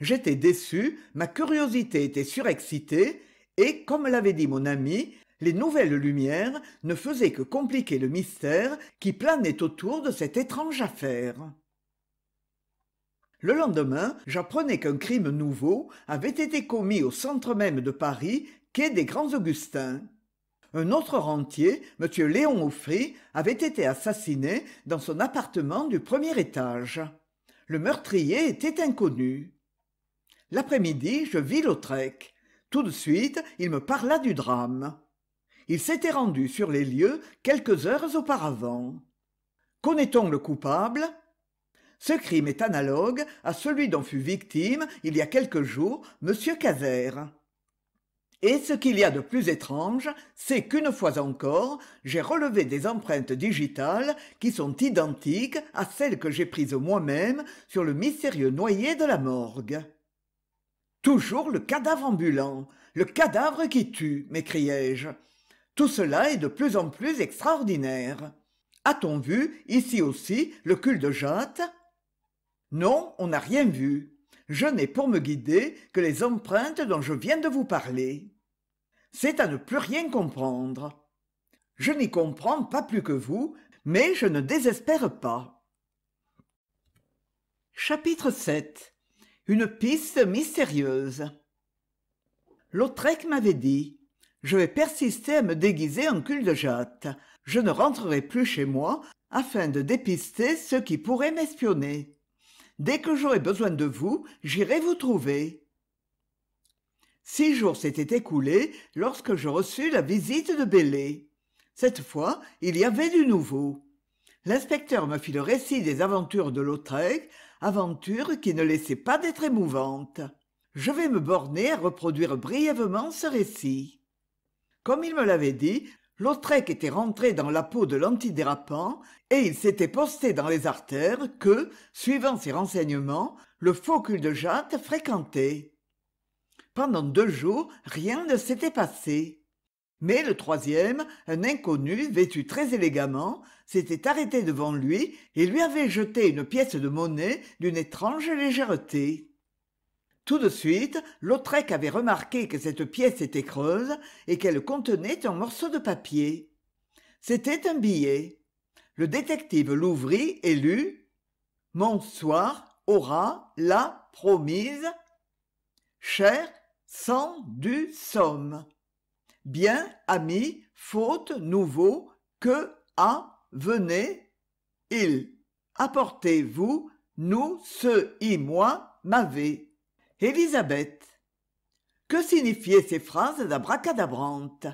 j'étais déçu ma curiosité était surexcitée et comme l'avait dit mon ami les nouvelles lumières ne faisaient que compliquer le mystère qui planait autour de cette étrange affaire le lendemain j'apprenais qu'un crime nouveau avait été commis au centre même de paris quai des grands augustins un autre rentier m léon Offry, avait été assassiné dans son appartement du premier étage le meurtrier était inconnu l'après-midi je vis lautrec tout de suite il me parla du drame il s'était rendu sur les lieux quelques heures auparavant connaît-on le coupable ce crime est analogue à celui dont fut victime il y a quelques jours m cazaire et ce qu'il y a de plus étrange c'est qu'une fois encore j'ai relevé des empreintes digitales qui sont identiques à celles que j'ai prises moi-même sur le mystérieux noyé de la morgue toujours le cadavre ambulant le cadavre qui tue m'écriai-je tout cela est de plus en plus extraordinaire a-t-on vu ici aussi le cul de jatte non on n'a rien vu je n'ai pour me guider que les empreintes dont je viens de vous parler c'est à ne plus rien comprendre je n'y comprends pas plus que vous mais je ne désespère pas chapitre vii une piste mystérieuse lautrec m'avait dit je vais persister à me déguiser en cul de jatte je ne rentrerai plus chez moi afin de dépister ceux qui pourraient m'espionner dès que j'aurai besoin de vous j'irai vous trouver six jours s'étaient écoulés lorsque je reçus la visite de Bélé. cette fois il y avait du nouveau l'inspecteur me fit le récit des aventures de lautrec aventures qui ne laissaient pas d'être émouvantes je vais me borner à reproduire brièvement ce récit comme il me l'avait dit lautrec était rentré dans la peau de l'antidérapant et il s'était posté dans les artères que suivant ses renseignements le faux-cul de jatte fréquentait pendant deux jours rien ne s'était passé mais le troisième un inconnu vêtu très élégamment s'était arrêté devant lui et lui avait jeté une pièce de monnaie d'une étrange légèreté tout de suite lautrec avait remarqué que cette pièce était creuse et qu'elle contenait un morceau de papier c'était un billet le détective l'ouvrit et lut soir aura la promise cher sans du somme bien ami faute nouveau que a venez il apportez vous nous ce et moi m'avez élisabeth que signifiaient ces phrases abracadabrantes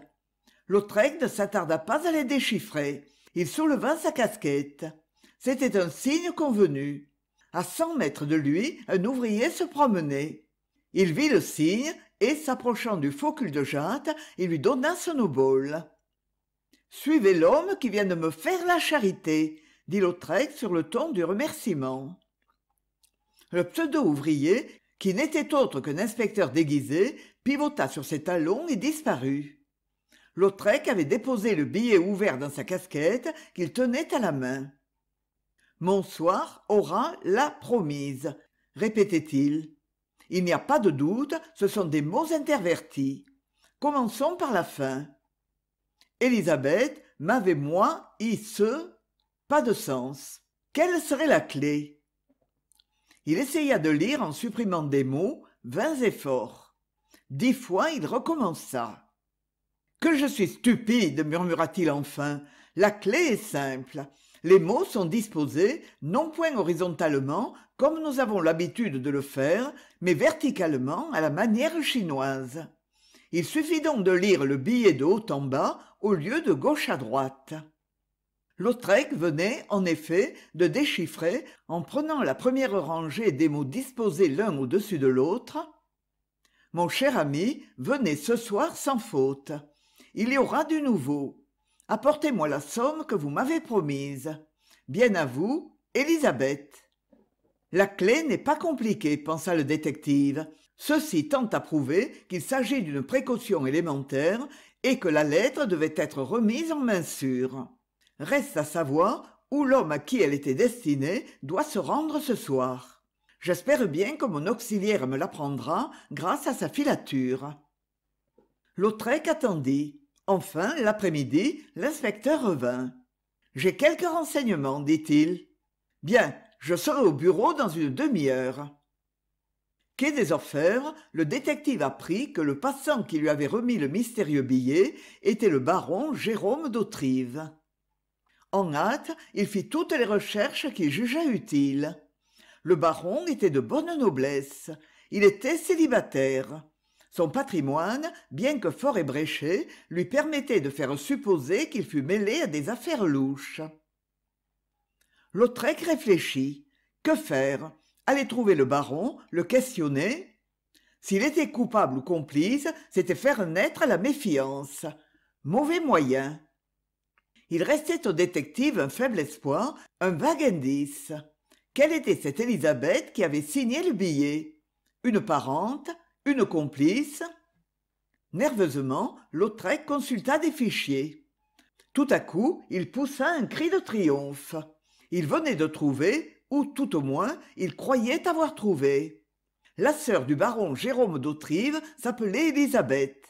lautrec ne s'attarda pas à les déchiffrer il souleva sa casquette c'était un signe convenu À cent mètres de lui un ouvrier se promenait il vit le signe et s'approchant du cul de jatte il lui donna son obole suivez l'homme qui vient de me faire la charité dit lautrec sur le ton du remerciement le pseudo ouvrier qui n'était autre qu'un inspecteur déguisé pivota sur ses talons et disparut lautrec avait déposé le billet ouvert dans sa casquette qu'il tenait à la main monsoir aura la promise répétait-il il n'y a pas de doute ce sont des mots intervertis commençons par la fin Élisabeth m'avait moi i ce pas de sens quelle serait la clé ?» il essaya de lire en supprimant des mots vains efforts dix fois il recommença que je suis stupide murmura-t-il enfin la clé est simple les mots sont disposés non point horizontalement comme nous avons l'habitude de le faire mais verticalement à la manière chinoise il suffit donc de lire le billet de haut en bas au lieu de gauche à droite lautrec venait en effet de déchiffrer en prenant la première rangée des mots disposés l'un au-dessus de l'autre mon cher ami venez ce soir sans faute il y aura du nouveau apportez-moi la somme que vous m'avez promise bien à vous Élisabeth. »« la clef n'est pas compliquée pensa le détective ceci tend à prouver qu'il s'agit d'une précaution élémentaire et que la lettre devait être remise en main sûre reste à savoir où l'homme à qui elle était destinée doit se rendre ce soir j'espère bien que mon auxiliaire me l'apprendra grâce à sa filature lautrec attendit enfin l'après-midi l'inspecteur revint j'ai quelques renseignements dit-il bien je serai au bureau dans une demi-heure Quai des Orfèvres, le détective apprit que le passant qui lui avait remis le mystérieux billet était le baron Jérôme d'Autrive en hâte il fit toutes les recherches qu'il jugea utiles le baron était de bonne noblesse il était célibataire son patrimoine bien que fort ébréché lui permettait de faire supposer qu'il fût mêlé à des affaires louches lautrec réfléchit que faire aller trouver le baron le questionner s'il était coupable ou complice c'était faire naître la méfiance mauvais moyen il restait au détective un faible espoir un vague indice quelle était cette élisabeth qui avait signé le billet une parente une complice nerveusement lautrec consulta des fichiers tout à coup il poussa un cri de triomphe il venait de trouver ou tout au moins il croyait avoir trouvé la sœur du baron jérôme d'Autrive s'appelait élisabeth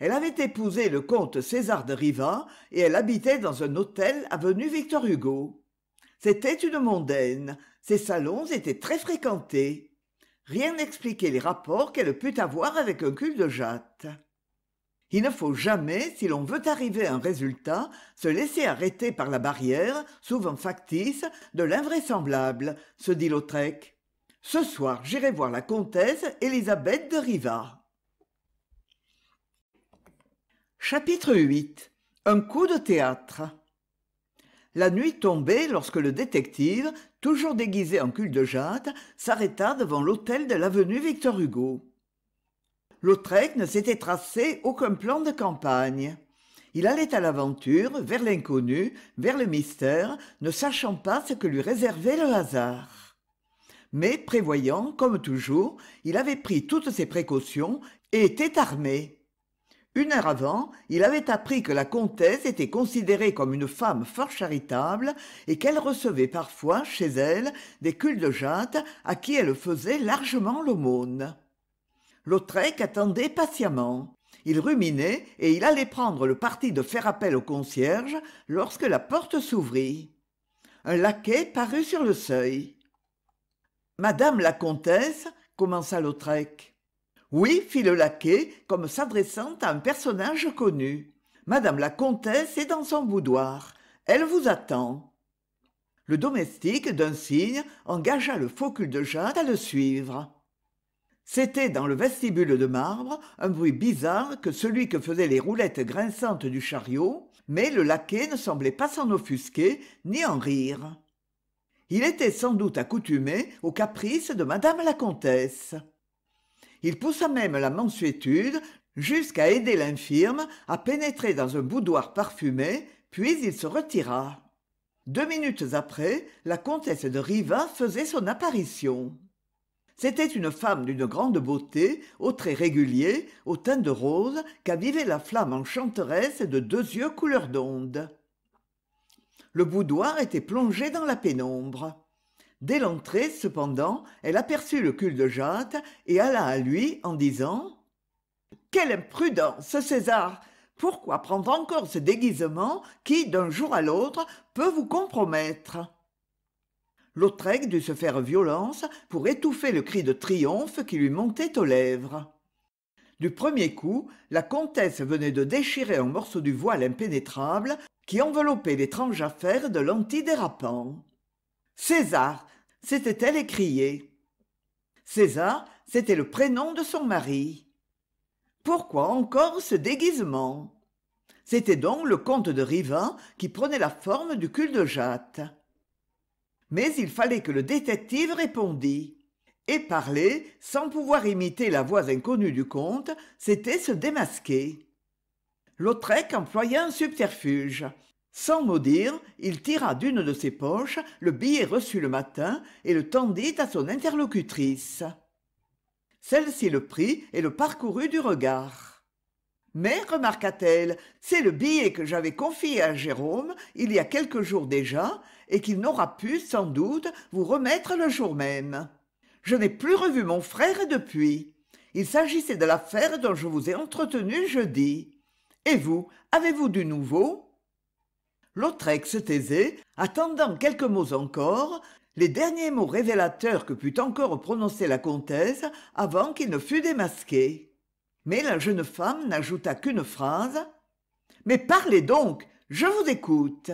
elle avait épousé le comte césar de riva et elle habitait dans un hôtel avenue victor hugo c'était une mondaine ses salons étaient très fréquentés rien n'expliquait les rapports qu'elle put avoir avec un cul de jatte il ne faut jamais si l'on veut arriver à un résultat se laisser arrêter par la barrière souvent factice de l'invraisemblable se dit lautrec ce soir j'irai voir la comtesse elisabeth de riva Chapitre 8 Un coup de théâtre La nuit tombait lorsque le détective, toujours déguisé en cul-de-jatte, s'arrêta devant l'hôtel de l'avenue Victor Hugo. Lautrec ne s'était tracé aucun plan de campagne. Il allait à l'aventure, vers l'inconnu, vers le mystère, ne sachant pas ce que lui réservait le hasard. Mais prévoyant, comme toujours, il avait pris toutes ses précautions et était armé une heure avant il avait appris que la comtesse était considérée comme une femme fort charitable et qu'elle recevait parfois chez elle des culs-de-jatte à qui elle faisait largement l'aumône lautrec attendait patiemment il ruminait et il allait prendre le parti de faire appel au concierge lorsque la porte s'ouvrit un laquais parut sur le seuil madame la comtesse commença lautrec oui fit le laquais comme s'adressant à un personnage connu madame la comtesse est dans son boudoir elle vous attend le domestique d'un signe engagea le faux de jade à le suivre c'était dans le vestibule de marbre un bruit bizarre que celui que faisaient les roulettes grinçantes du chariot, mais le laquais ne semblait pas s'en offusquer ni en rire. Il était sans doute accoutumé aux caprices de madame la comtesse il poussa même la mansuétude jusqu'à aider l'infirme à pénétrer dans un boudoir parfumé puis il se retira deux minutes après la comtesse de riva faisait son apparition c'était une femme d'une grande beauté aux traits réguliers au teint de rose qu'avivait la flamme enchanteresse de deux yeux couleur d'onde le boudoir était plongé dans la pénombre dès l'entrée cependant elle aperçut le cul de jatte et alla à lui en disant quelle imprudence césar pourquoi prendre encore ce déguisement qui d'un jour à l'autre peut vous compromettre lautrec dut se faire violence pour étouffer le cri de triomphe qui lui montait aux lèvres du premier coup la comtesse venait de déchirer un morceau du voile impénétrable qui enveloppait l'étrange affaire de l'antidérapant césar s'était-elle écriée césar c'était le prénom de son mari pourquoi encore ce déguisement c'était donc le comte de Riva qui prenait la forme du cul-de-jatte mais il fallait que le détective répondît et parler sans pouvoir imiter la voix inconnue du comte c'était se démasquer lautrec employa un subterfuge sans mot dire il tira d'une de ses poches le billet reçu le matin et le tendit à son interlocutrice celle-ci le prit et le parcourut du regard mais remarqua-t-elle c'est le billet que j'avais confié à jérôme il y a quelques jours déjà et qu'il n'aura pu sans doute vous remettre le jour même je n'ai plus revu mon frère depuis il s'agissait de l'affaire dont je vous ai entretenu jeudi et vous avez-vous du nouveau lautrec se taisait attendant quelques mots encore les derniers mots révélateurs que put encore prononcer la comtesse avant qu'il ne fût démasqué mais la jeune femme n'ajouta qu'une phrase mais parlez donc je vous écoute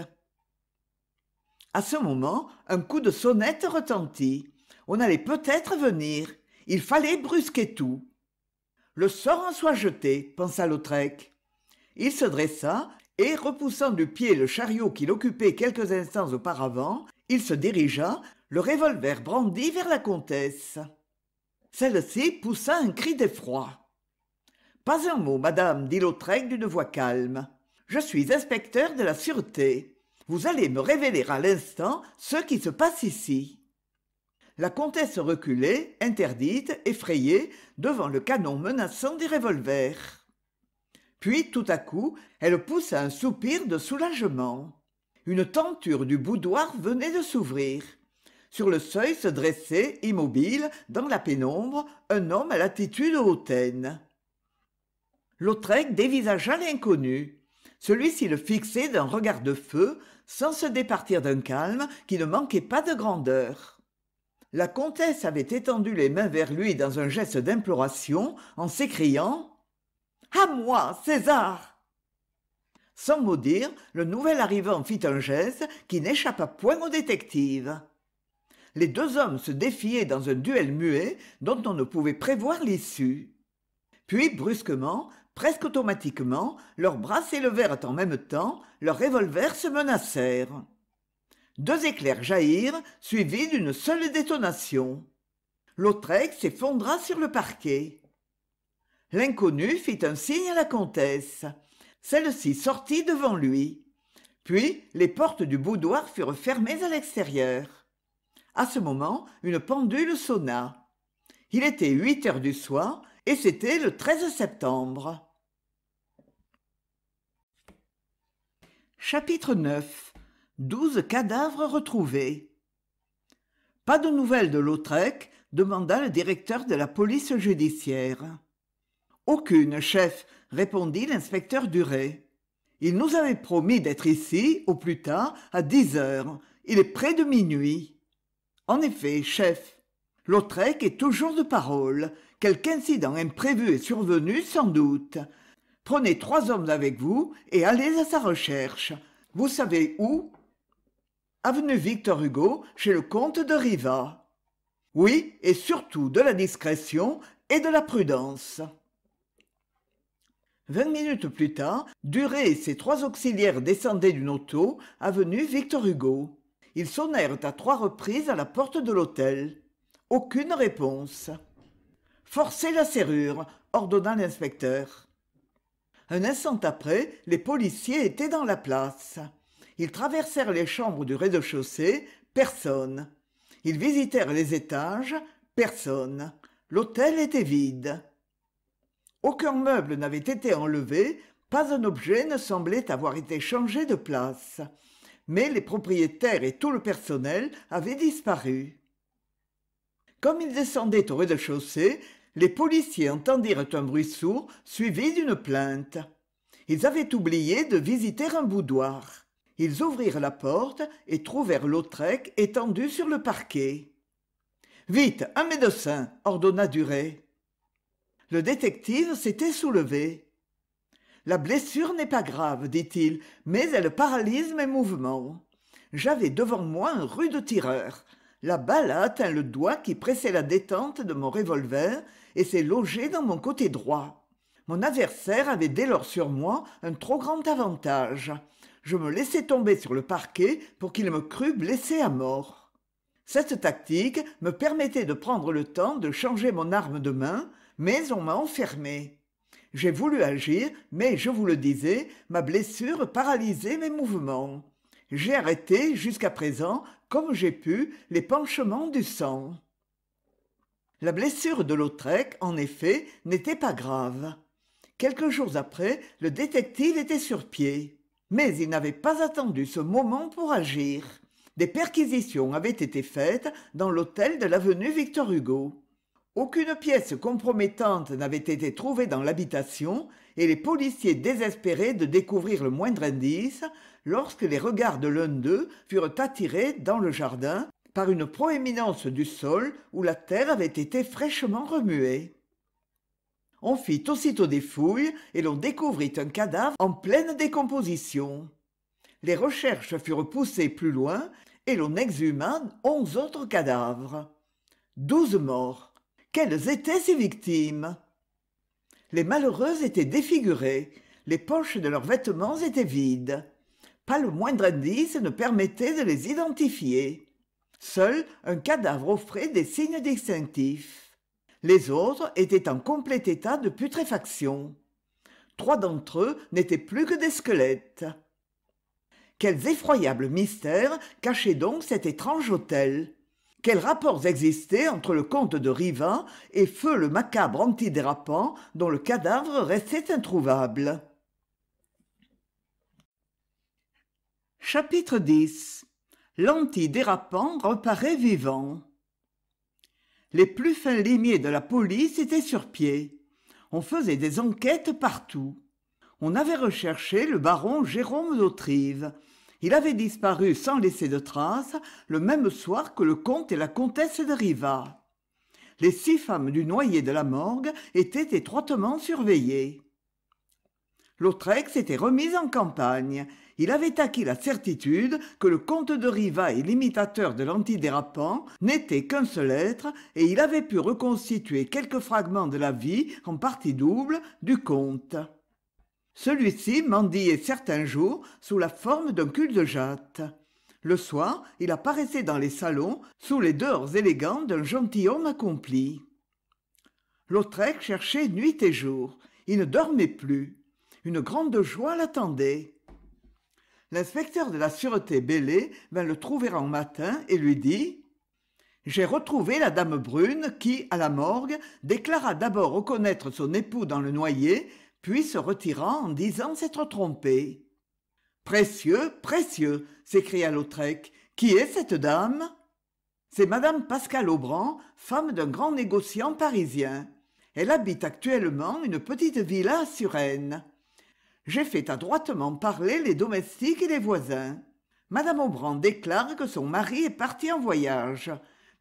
à ce moment un coup de sonnette retentit on allait peut-être venir il fallait brusquer tout le sort en soit jeté pensa lautrec il se dressa et repoussant du pied le chariot qu'il occupait quelques instants auparavant il se dirigea le revolver brandi vers la comtesse celle-ci poussa un cri d'effroi pas un mot madame dit lautrec d'une voix calme je suis inspecteur de la sûreté vous allez me révéler à l'instant ce qui se passe ici la comtesse reculait interdite effrayée devant le canon menaçant des revolvers puis tout à coup elle poussa un soupir de soulagement une tenture du boudoir venait de s'ouvrir sur le seuil se dressait immobile dans la pénombre un homme à l'attitude hautaine lautrec dévisagea l'inconnu celui-ci le fixait d'un regard de feu sans se départir d'un calme qui ne manquait pas de grandeur la comtesse avait étendu les mains vers lui dans un geste d'imploration en s'écriant à moi césar sans mot dire le nouvel arrivant fit un geste qui n'échappa point au détective les deux hommes se défiaient dans un duel muet dont on ne pouvait prévoir l'issue puis brusquement presque automatiquement leurs bras s'élevèrent en même temps leurs revolvers se menacèrent deux éclairs jaillirent suivis d'une seule détonation lautrec s'effondra sur le parquet l'inconnu fit un signe à la comtesse celle-ci sortit devant lui puis les portes du boudoir furent fermées à l'extérieur À ce moment une pendule sonna il était huit heures du soir et c'était le 13 septembre chapitre ix douze cadavres retrouvés pas de nouvelles de lautrec demanda le directeur de la police judiciaire aucune chef répondit l'inspecteur duret il nous avait promis d'être ici au plus tard à dix heures il est près de minuit en effet chef lautrec est toujours de parole quelque incident imprévu est survenu sans doute prenez trois hommes avec vous et allez à sa recherche vous savez où avenue victor hugo chez le comte de riva oui et surtout de la discrétion et de la prudence vingt minutes plus tard Duré et ses trois auxiliaires descendaient d'une auto avenue victor hugo ils sonnèrent à trois reprises à la porte de l'hôtel aucune réponse forcez la serrure ordonna l'inspecteur un instant après les policiers étaient dans la place ils traversèrent les chambres du rez-de-chaussée personne ils visitèrent les étages personne l'hôtel était vide aucun meuble n'avait été enlevé pas un objet ne semblait avoir été changé de place mais les propriétaires et tout le personnel avaient disparu comme ils descendaient au rez-de-chaussée les policiers entendirent un bruit sourd suivi d'une plainte ils avaient oublié de visiter un boudoir ils ouvrirent la porte et trouvèrent lautrec étendu sur le parquet vite un médecin ordonna Duré le détective s'était soulevé la blessure n'est pas grave dit-il mais elle paralyse mes mouvements j'avais devant moi un rude tireur la balle a atteint le doigt qui pressait la détente de mon revolver et s'est logée dans mon côté droit mon adversaire avait dès lors sur moi un trop grand avantage je me laissai tomber sur le parquet pour qu'il me crût blessé à mort cette tactique me permettait de prendre le temps de changer mon arme de main mais on m'a enfermé j'ai voulu agir mais je vous le disais ma blessure paralysait mes mouvements j'ai arrêté jusqu'à présent comme j'ai pu les penchements du sang la blessure de lautrec en effet n'était pas grave quelques jours après le détective était sur pied mais il n'avait pas attendu ce moment pour agir des perquisitions avaient été faites dans l'hôtel de l'avenue victor hugo aucune pièce compromettante n'avait été trouvée dans l'habitation et les policiers désespéraient de découvrir le moindre indice lorsque les regards de l'un d'eux furent attirés dans le jardin par une proéminence du sol où la terre avait été fraîchement remuée. On fit aussitôt des fouilles et l'on découvrit un cadavre en pleine décomposition. Les recherches furent poussées plus loin et l'on exhuma onze autres cadavres. Douze morts quelles étaient ces victimes les malheureuses étaient défigurées les poches de leurs vêtements étaient vides pas le moindre indice ne permettait de les identifier seul un cadavre offrait des signes distinctifs les autres étaient en complet état de putréfaction trois d'entre eux n'étaient plus que des squelettes quels effroyables mystères cachait donc cet étrange hôtel quels rapports existaient entre le comte de riva et feu le macabre antidérapant dont le cadavre restait introuvable chapitre lanti l'antidérapant reparaît vivant les plus fins limiers de la police étaient sur pied on faisait des enquêtes partout on avait recherché le baron jérôme d'autrive il avait disparu sans laisser de traces le même soir que le comte et la comtesse de Riva. Les six femmes du noyer de la morgue étaient étroitement surveillées. Lautrec s'était remis en campagne. Il avait acquis la certitude que le comte de Riva et l'imitateur de l'antidérapant n'étaient qu'un seul être, et il avait pu reconstituer quelques fragments de la vie en partie double du comte celui-ci mendiait certains jours sous la forme d'un cul-de-jatte le soir il apparaissait dans les salons sous les dehors élégants d'un gentilhomme accompli lautrec cherchait nuit et jour il ne dormait plus une grande joie l'attendait l'inspecteur de la sûreté Bellay vint le trouver en matin et lui dit j'ai retrouvé la dame brune qui à la morgue déclara d'abord reconnaître son époux dans le noyer puis se retirant en disant s'être trompé précieux précieux s'écria lautrec qui est cette dame c'est madame pascale aubran femme d'un grand négociant parisien elle habite actuellement une petite villa à suresnes j'ai fait adroitement parler les domestiques et les voisins Madame aubran déclare que son mari est parti en voyage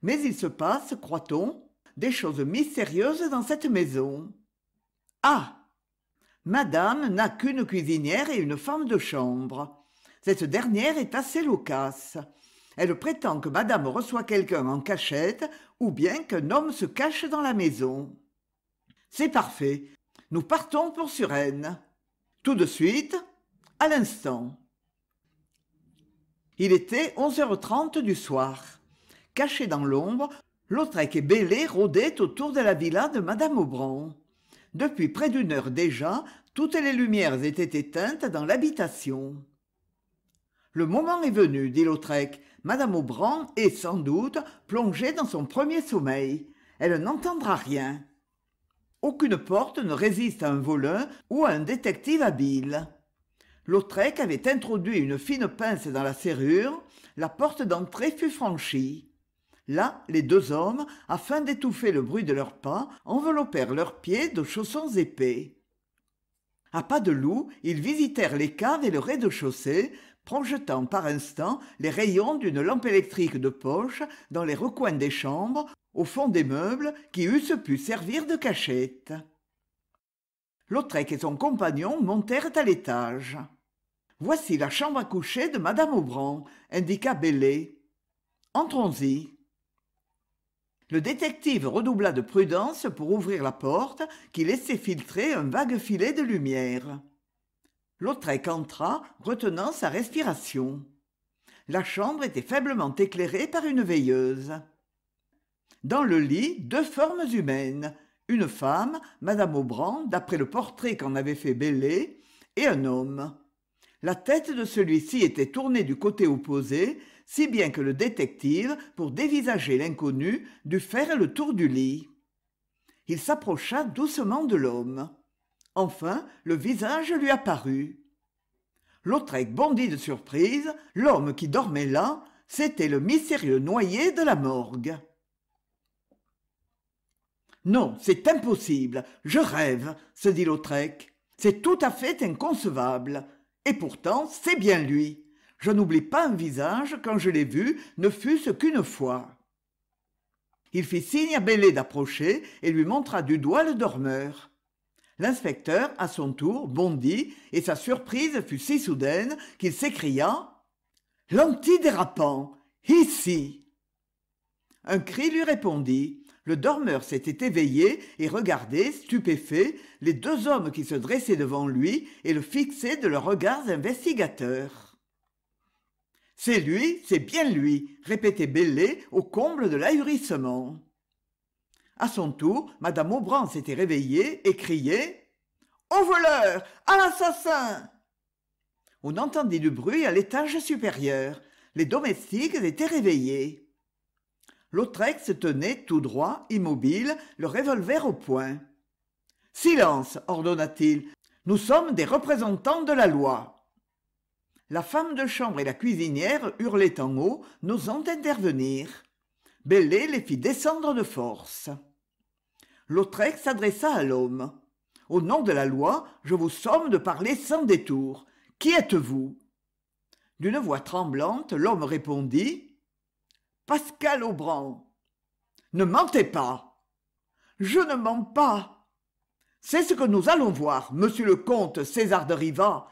mais il se passe croit-on des choses mystérieuses dans cette maison ah madame n'a qu'une cuisinière et une femme de chambre cette dernière est assez loquace elle prétend que madame reçoit quelqu'un en cachette ou bien qu'un homme se cache dans la maison c'est parfait nous partons pour suresnes tout de suite à l'instant il était onze heures trente du soir Caché dans l'ombre lautrec et Bélé rôdaient autour de la villa de madame aubran depuis près d'une heure déjà toutes les lumières étaient éteintes dans l'habitation le moment est venu dit lautrec Madame Aubran est sans doute plongée dans son premier sommeil elle n'entendra rien aucune porte ne résiste à un voleur ou à un détective habile lautrec avait introduit une fine pince dans la serrure la porte d'entrée fut franchie là les deux hommes afin d'étouffer le bruit de leurs pas enveloppèrent leurs pieds de chaussons épais À pas de loup ils visitèrent les caves et le rez-de-chaussée projetant par instants les rayons d'une lampe électrique de poche dans les recoins des chambres au fond des meubles qui eussent pu servir de cachette lautrec et son compagnon montèrent à l'étage voici la chambre à coucher de madame aubran indiqua Bellay entrons y le détective redoubla de prudence pour ouvrir la porte qui laissait filtrer un vague filet de lumière lautrec entra retenant sa respiration la chambre était faiblement éclairée par une veilleuse dans le lit deux formes humaines une femme madame aubran d'après le portrait qu'en avait fait Bellé, et un homme la tête de celui-ci était tournée du côté opposé si bien que le détective pour dévisager l'inconnu dut faire le tour du lit il s'approcha doucement de l'homme enfin le visage lui apparut lautrec bondit de surprise l'homme qui dormait là c'était le mystérieux noyé de la morgue non c'est impossible je rêve se dit lautrec c'est tout à fait inconcevable et pourtant c'est bien lui je n'oublie pas un visage quand je l'ai vu ne fût-ce qu'une fois il fit signe à Bélé d'approcher et lui montra du doigt le dormeur l'inspecteur à son tour bondit et sa surprise fut si soudaine qu'il s'écria l'antidérapant ici un cri lui répondit le dormeur s'était éveillé et regardait stupéfait les deux hommes qui se dressaient devant lui et le fixaient de leurs regards investigateurs c'est lui c'est bien lui répétait Bellé au comble de l'ahurissement À son tour mme Aubran s'était réveillée et criait au voleur à l'assassin on entendit du bruit à l'étage supérieur les domestiques étaient réveillés lautrec se tenait tout droit immobile le revolver au poing silence ordonna t il nous sommes des représentants de la loi la femme de chambre et la cuisinière hurlaient en haut n'osant intervenir Bellé les fit descendre de force lautrec s'adressa à l'homme au nom de la loi je vous somme de parler sans détour qui êtes-vous d'une voix tremblante l'homme répondit pascal aubran ne mentez pas je ne mens pas c'est ce que nous allons voir monsieur le comte césar de riva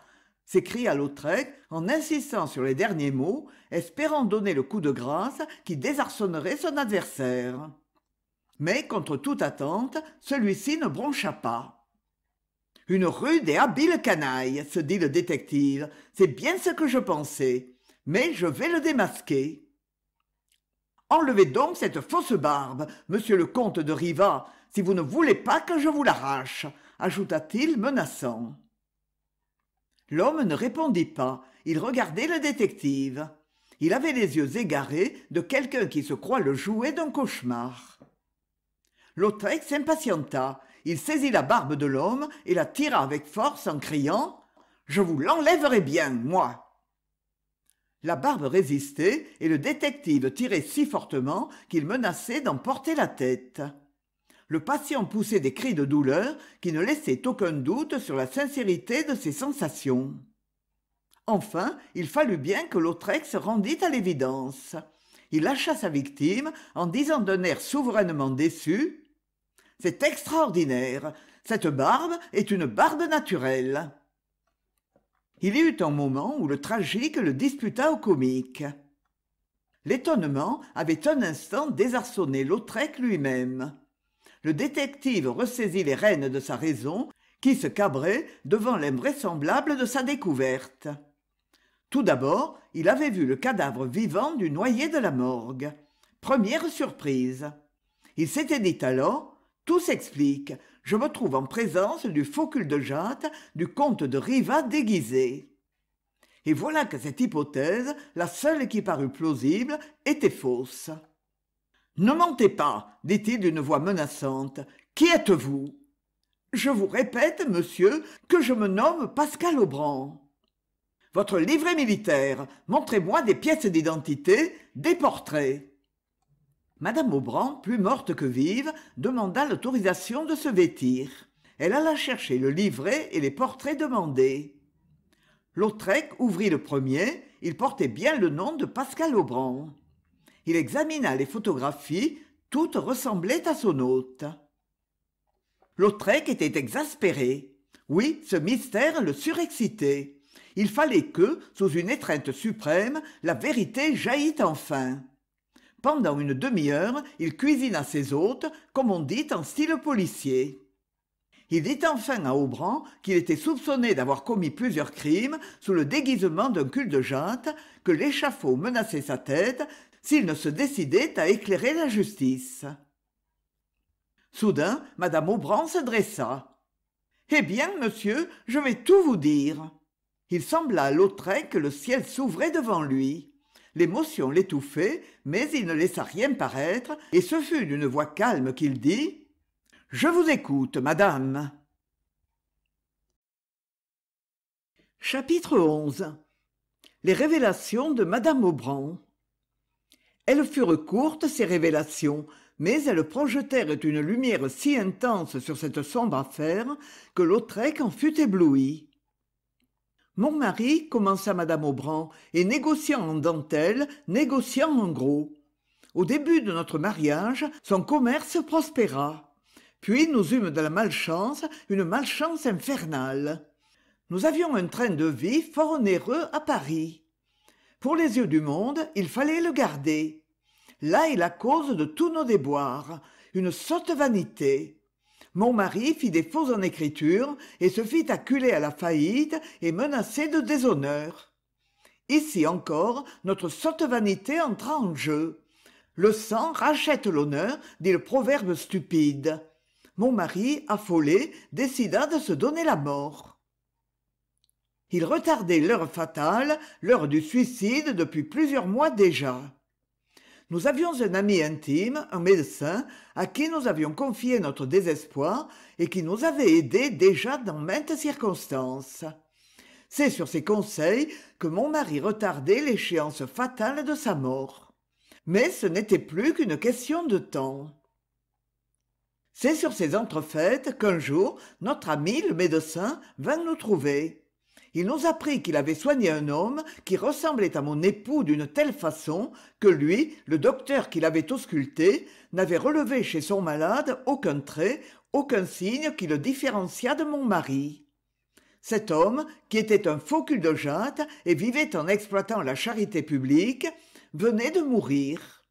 s'écria lautrec en insistant sur les derniers mots espérant donner le coup de grâce qui désarçonnerait son adversaire mais contre toute attente celui-ci ne broncha pas une rude et habile canaille se dit le détective c'est bien ce que je pensais mais je vais le démasquer enlevez donc cette fausse barbe monsieur le comte de riva si vous ne voulez pas que je vous l'arrache ajouta-t-il menaçant l'homme ne répondit pas il regardait le détective il avait les yeux égarés de quelqu'un qui se croit le jouet d'un cauchemar lautrec s'impatienta il saisit la barbe de l'homme et la tira avec force en criant je vous l'enlèverai bien moi la barbe résistait et le détective tirait si fortement qu'il menaçait d'en porter la tête le patient poussait des cris de douleur qui ne laissaient aucun doute sur la sincérité de ses sensations. Enfin, il fallut bien que Lautrec se rendît à l'évidence. Il lâcha sa victime en disant d'un air souverainement déçu C'est extraordinaire Cette barbe est une barbe naturelle Il y eut un moment où le tragique le disputa au comique. L'étonnement avait un instant désarçonné Lautrec lui-même le détective ressaisit les rênes de sa raison qui se cabrait devant l'invraisemblable de sa découverte tout d'abord il avait vu le cadavre vivant du noyé de la morgue première surprise il s'était dit alors tout s'explique je me trouve en présence du faux de jatte du comte de riva déguisé et voilà que cette hypothèse la seule qui parut plausible était fausse ne mentez pas dit-il d'une voix menaçante qui êtes-vous je vous répète monsieur que je me nomme pascal Aubran. »« votre livret militaire montrez-moi des pièces d'identité des portraits Madame Aubran, plus morte que vive, demanda l'autorisation de se vêtir. Elle alla chercher le livret et les portraits demandés. Lautrec ouvrit le premier, il portait bien le nom de Pascal Aubran il examina les photographies toutes ressemblaient à son hôte lautrec était exaspéré oui ce mystère le surexcitait il fallait que sous une étreinte suprême la vérité jaillît enfin pendant une demi-heure il cuisina ses hôtes comme on dit en style policier il dit enfin à Aubran qu'il était soupçonné d'avoir commis plusieurs crimes sous le déguisement d'un cul-de-jatte, que l'échafaud menaçait sa tête s'il ne se décidait à éclairer la justice soudain mme aubran se dressa eh bien monsieur je vais tout vous dire il sembla à l'autre que le ciel s'ouvrait devant lui l'émotion l'étouffait mais il ne laissa rien paraître et ce fut d'une voix calme qu'il dit je vous écoute madame chapitre xi les révélations de Madame aubran elles furent courtes ces révélations mais elles projetèrent une lumière si intense sur cette sombre affaire que lautrec en fut ébloui mon mari commença mme Aubran, et négociant en dentelle, négociant en gros au début de notre mariage son commerce prospéra puis nous eûmes de la malchance une malchance infernale nous avions un train de vie fort onéreux à paris pour les yeux du monde il fallait le garder là est la cause de tous nos déboires une sotte vanité mon mari fit des faux en écriture et se fit acculer à la faillite et menacer de déshonneur ici encore notre sotte vanité entra en jeu le sang rachète l'honneur dit le proverbe stupide mon mari affolé décida de se donner la mort il retardait l'heure fatale l'heure du suicide depuis plusieurs mois déjà nous avions un ami intime un médecin à qui nous avions confié notre désespoir et qui nous avait aidés déjà dans maintes circonstances c'est sur ses conseils que mon mari retardait l'échéance fatale de sa mort mais ce n'était plus qu'une question de temps c'est sur ces entrefaites qu'un jour notre ami le médecin vint nous trouver il nous apprit qu'il avait soigné un homme qui ressemblait à mon époux d'une telle façon que lui le docteur qui l'avait ausculté n'avait relevé chez son malade aucun trait aucun signe qui le différenciât de mon mari cet homme qui était un faux cul de jatte et vivait en exploitant la charité publique venait de mourir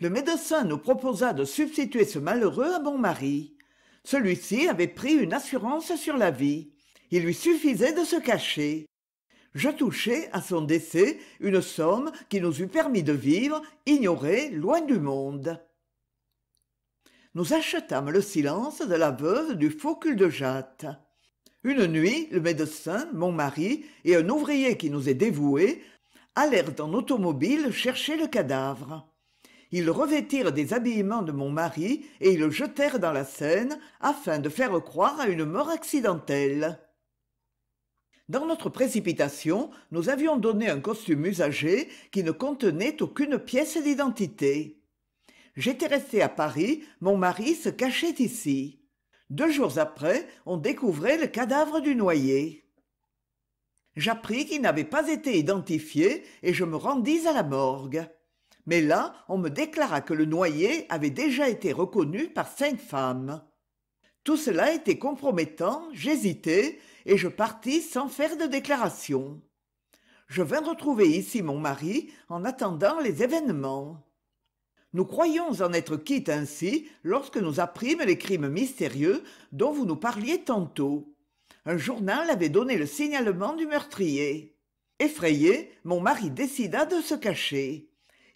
le médecin nous proposa de substituer ce malheureux à mon mari celui-ci avait pris une assurance sur la vie il lui suffisait de se cacher je touchais à son décès une somme qui nous eût permis de vivre ignorés loin du monde nous achetâmes le silence de la veuve du faux cul de jatte une nuit le médecin mon mari et un ouvrier qui nous est dévoué allèrent en automobile chercher le cadavre ils revêtirent des habillements de mon mari et ils le jetèrent dans la seine afin de faire croire à une mort accidentelle dans notre précipitation nous avions donné un costume usagé qui ne contenait aucune pièce d'identité j'étais restée à paris mon mari se cachait ici deux jours après on découvrait le cadavre du noyé j'appris qu'il n'avait pas été identifié et je me rendis à la morgue mais là on me déclara que le noyé avait déjà été reconnu par cinq femmes tout cela était compromettant j'hésitais et je partis sans faire de déclaration je vins retrouver ici mon mari en attendant les événements nous croyions en être quittes ainsi lorsque nous apprîmes les crimes mystérieux dont vous nous parliez tantôt un journal avait donné le signalement du meurtrier effrayé mon mari décida de se cacher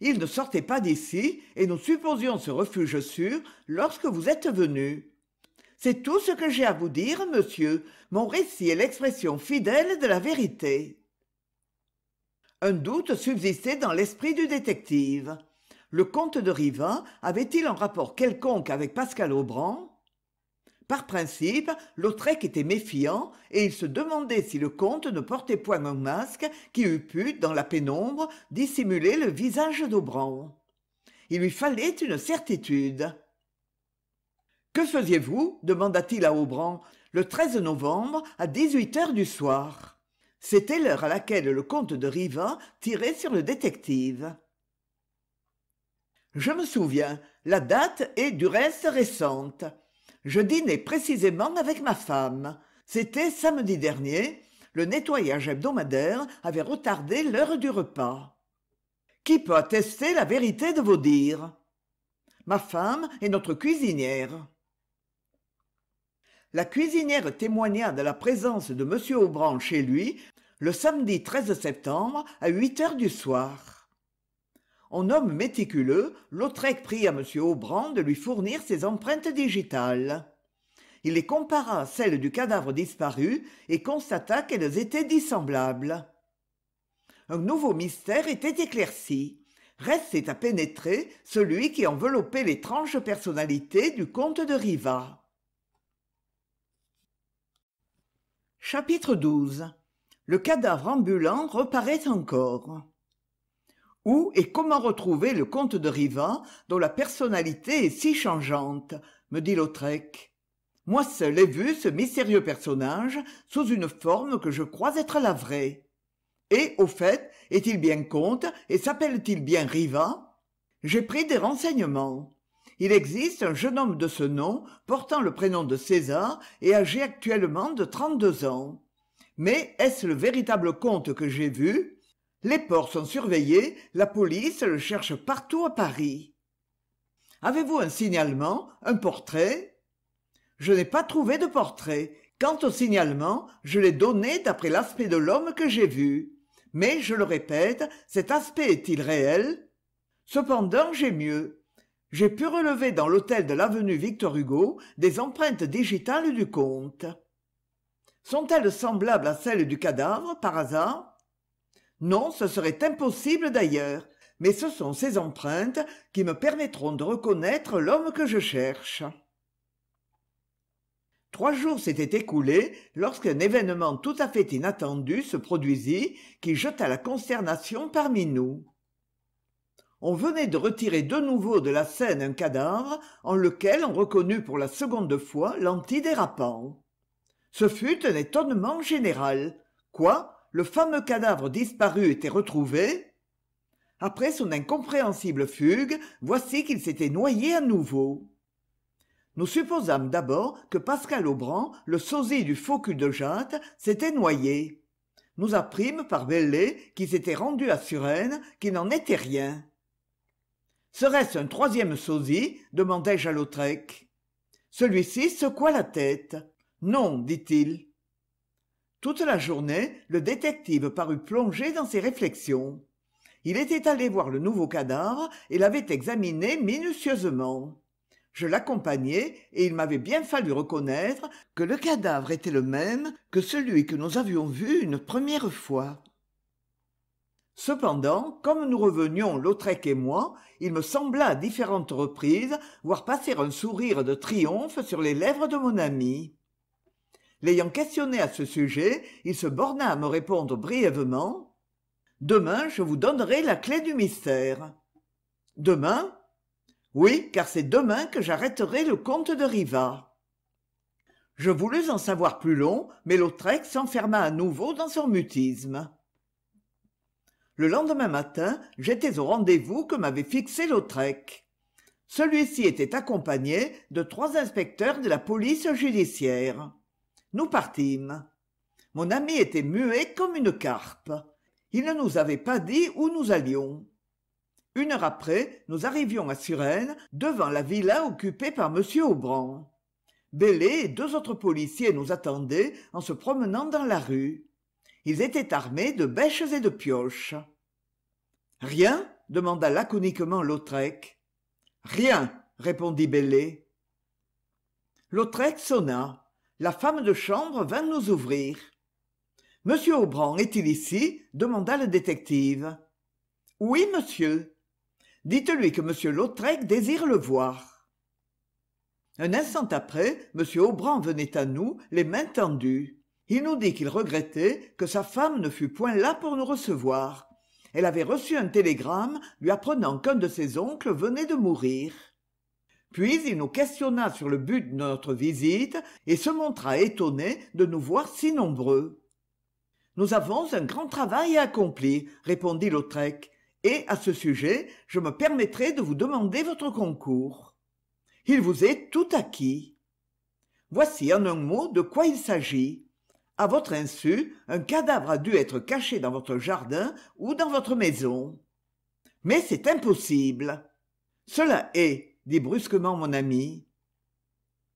il ne sortait pas d'ici et nous supposions ce refuge sûr lorsque vous êtes venu c'est tout ce que j'ai à vous dire monsieur mon récit est l'expression fidèle de la vérité un doute subsistait dans l'esprit du détective le comte de riva avait-il un rapport quelconque avec pascal aubran par principe lautrec était méfiant et il se demandait si le comte ne portait point un masque qui eût pu dans la pénombre dissimuler le visage d'aubran il lui fallait une certitude que faisiez-vous demanda-t-il à Aubran, le 13 novembre à dix-huit heures du soir c'était l'heure à laquelle le comte de riva tirait sur le détective je me souviens la date est du reste récente je dînais précisément avec ma femme c'était samedi dernier le nettoyage hebdomadaire avait retardé l'heure du repas qui peut attester la vérité de vos dires ma femme est notre cuisinière la cuisinière témoigna de la présence de m Aubran chez lui le samedi 13 septembre à huit heures du soir en homme méticuleux lautrec à m Aubran de lui fournir ses empreintes digitales il les compara à celles du cadavre disparu et constata qu'elles étaient dissemblables un nouveau mystère était éclairci restait à pénétrer celui qui enveloppait l'étrange personnalité du comte de Riva. chapitre xii le cadavre ambulant reparaît encore où et comment retrouver le comte de Riva dont la personnalité est si changeante me dit lautrec moi seul ai vu ce mystérieux personnage sous une forme que je crois être la vraie et au fait est-il bien comte et s'appelle-t-il bien Riva j'ai pris des renseignements il existe un jeune homme de ce nom portant le prénom de césar et âgé actuellement de trente-deux ans mais est-ce le véritable comte que j'ai vu les ports sont surveillés la police le cherche partout à paris avez-vous un signalement un portrait je n'ai pas trouvé de portrait quant au signalement je l'ai donné d'après l'aspect de l'homme que j'ai vu mais je le répète cet aspect est-il réel cependant j'ai mieux j'ai pu relever dans l'hôtel de l'avenue victor hugo des empreintes digitales du comte sont-elles semblables à celles du cadavre par hasard non ce serait impossible d'ailleurs mais ce sont ces empreintes qui me permettront de reconnaître l'homme que je cherche trois jours s'étaient écoulés lorsqu'un événement tout à fait inattendu se produisit qui jeta la consternation parmi nous on venait de retirer de nouveau de la scène un cadavre en lequel on reconnut pour la seconde fois l'antidérapant ce fut un étonnement général quoi le fameux cadavre disparu était retrouvé après son incompréhensible fugue voici qu'il s'était noyé à nouveau nous supposâmes d'abord que pascal aubran le sosie du faux cul de jatte s'était noyé nous apprîmes par Bellet qui s'était rendu à Suresnes, qu'il n'en était rien serait-ce un troisième sosie demandai-je à lautrec celui-ci secoua la tête non dit-il toute la journée le détective parut plongé dans ses réflexions il était allé voir le nouveau cadavre et l'avait examiné minutieusement je l'accompagnais et il m'avait bien fallu reconnaître que le cadavre était le même que celui que nous avions vu une première fois cependant comme nous revenions lautrec et moi il me sembla à différentes reprises voir passer un sourire de triomphe sur les lèvres de mon ami l'ayant questionné à ce sujet il se borna à me répondre brièvement demain je vous donnerai la clé du mystère demain oui car c'est demain que j'arrêterai le comte de Riva. » je voulus en savoir plus long mais lautrec s'enferma à nouveau dans son mutisme le lendemain matin j'étais au rendez-vous que m'avait fixé lautrec celui-ci était accompagné de trois inspecteurs de la police judiciaire nous partîmes mon ami était muet comme une carpe il ne nous avait pas dit où nous allions une heure après nous arrivions à suresnes devant la villa occupée par m aubran Bellet et deux autres policiers nous attendaient en se promenant dans la rue ils étaient armés de bêches et de pioches rien demanda laconiquement lautrec rien répondit Bellet. lautrec sonna la femme de chambre vint nous ouvrir m aubran est-il ici demanda le détective oui monsieur dites-lui que m lautrec désire le voir un instant après m aubran venait à nous les mains tendues il nous dit qu'il regrettait que sa femme ne fût point là pour nous recevoir elle avait reçu un télégramme lui apprenant qu'un de ses oncles venait de mourir puis il nous questionna sur le but de notre visite et se montra étonné de nous voir si nombreux nous avons un grand travail à accomplir répondit lautrec et à ce sujet je me permettrai de vous demander votre concours il vous est tout acquis voici en un mot de quoi il s'agit à votre insu un cadavre a dû être caché dans votre jardin ou dans votre maison mais c'est impossible cela est dit brusquement mon ami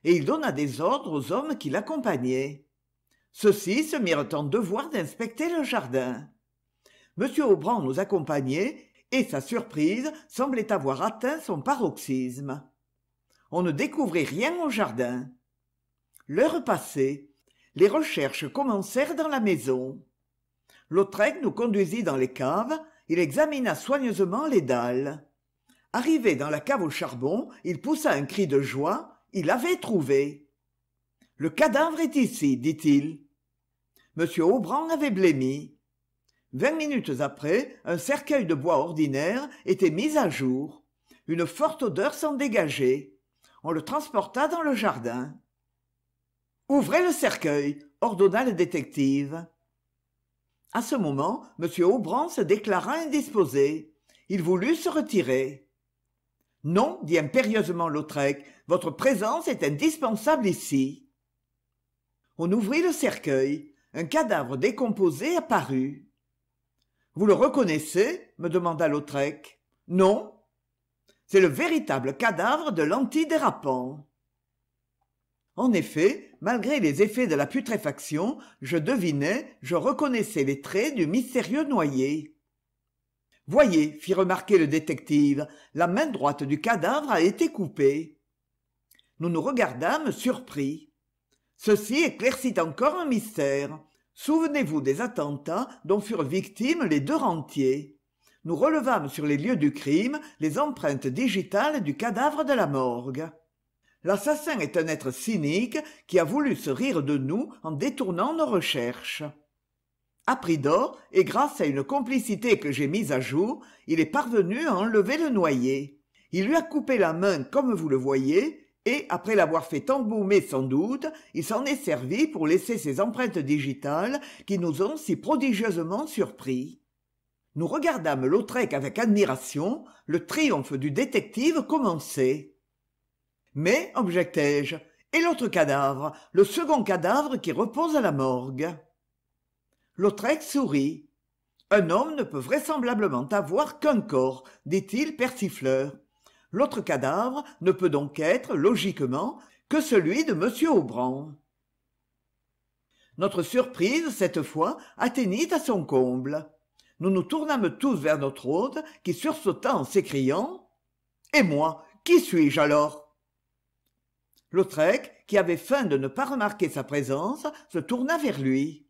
et il donna des ordres aux hommes qui l'accompagnaient ceux-ci se mirent en devoir d'inspecter le jardin m aubran nous accompagnait et sa surprise semblait avoir atteint son paroxysme on ne découvrit rien au jardin l'heure passait les recherches commencèrent dans la maison lautrec nous conduisit dans les caves il examina soigneusement les dalles arrivé dans la cave au charbon il poussa un cri de joie il avait trouvé le cadavre est ici dit-il m Aubran avait blêmi vingt minutes après un cercueil de bois ordinaire était mis à jour une forte odeur s'en dégageait on le transporta dans le jardin ouvrez le cercueil ordonna le détective À ce moment m aubran se déclara indisposé il voulut se retirer non dit impérieusement lautrec votre présence est indispensable ici on ouvrit le cercueil un cadavre décomposé apparut vous le reconnaissez me demanda lautrec non c'est le véritable cadavre de l'antidérapant en effet malgré les effets de la putréfaction je devinais je reconnaissais les traits du mystérieux noyé voyez fit remarquer le détective la main droite du cadavre a été coupée nous nous regardâmes surpris ceci éclaircit encore un mystère souvenez-vous des attentats dont furent victimes les deux rentiers nous relevâmes sur les lieux du crime les empreintes digitales du cadavre de la morgue l'assassin est un être cynique qui a voulu se rire de nous en détournant nos recherches À prix d'or et grâce à une complicité que j'ai mise à jour il est parvenu à enlever le noyé il lui a coupé la main comme vous le voyez et après l'avoir fait embaumer sans doute il s'en est servi pour laisser ses empreintes digitales qui nous ont si prodigieusement surpris nous regardâmes lautrec avec admiration le triomphe du détective commençait mais objectai-je et l'autre cadavre le second cadavre qui repose à la morgue lautrec sourit un homme ne peut vraisemblablement avoir qu'un corps dit-il persifleur l'autre cadavre ne peut donc être logiquement que celui de m aubran notre surprise cette fois atteignit à son comble nous nous tournâmes tous vers notre hôte qui sursauta en s'écriant et moi qui suis-je alors lautrec qui avait feint de ne pas remarquer sa présence se tourna vers lui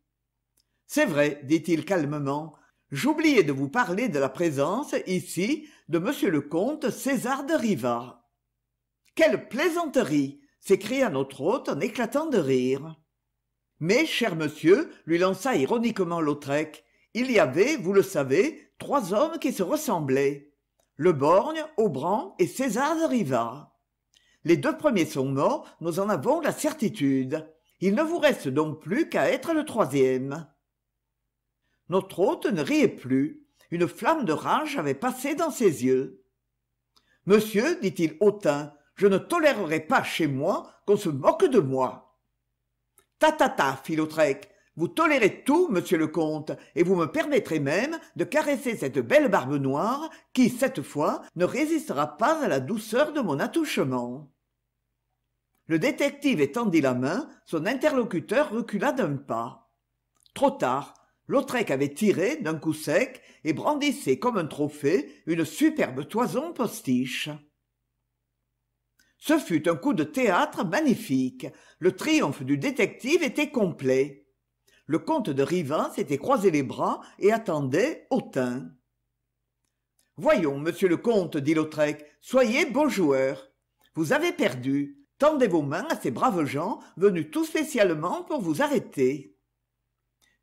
c'est vrai dit-il calmement j'oubliais de vous parler de la présence ici de m le comte césar de riva quelle plaisanterie s'écria notre hôte en éclatant de rire mais cher monsieur lui lança ironiquement lautrec il y avait vous le savez trois hommes qui se ressemblaient le borgne aubran et césar de riva les deux premiers sont morts nous en avons la certitude il ne vous reste donc plus qu'à être le troisième notre hôte ne riait plus une flamme de rage avait passé dans ses yeux monsieur dit-il hautain je ne tolérerai pas chez moi qu'on se moque de moi ta ta ta fit lautrec vous tolérez tout, monsieur le comte, et vous me permettrez même de caresser cette belle barbe noire qui, cette fois, ne résistera pas à la douceur de mon attouchement le détective étendit la main son interlocuteur recula d'un pas trop tard lautrec avait tiré d'un coup sec et brandissait comme un trophée une superbe toison postiche ce fut un coup de théâtre magnifique le triomphe du détective était complet le comte de rivin s'était croisé les bras et attendait hautain voyons monsieur le comte dit lautrec soyez beau joueur vous avez perdu tendez vos mains à ces braves gens venus tout spécialement pour vous arrêter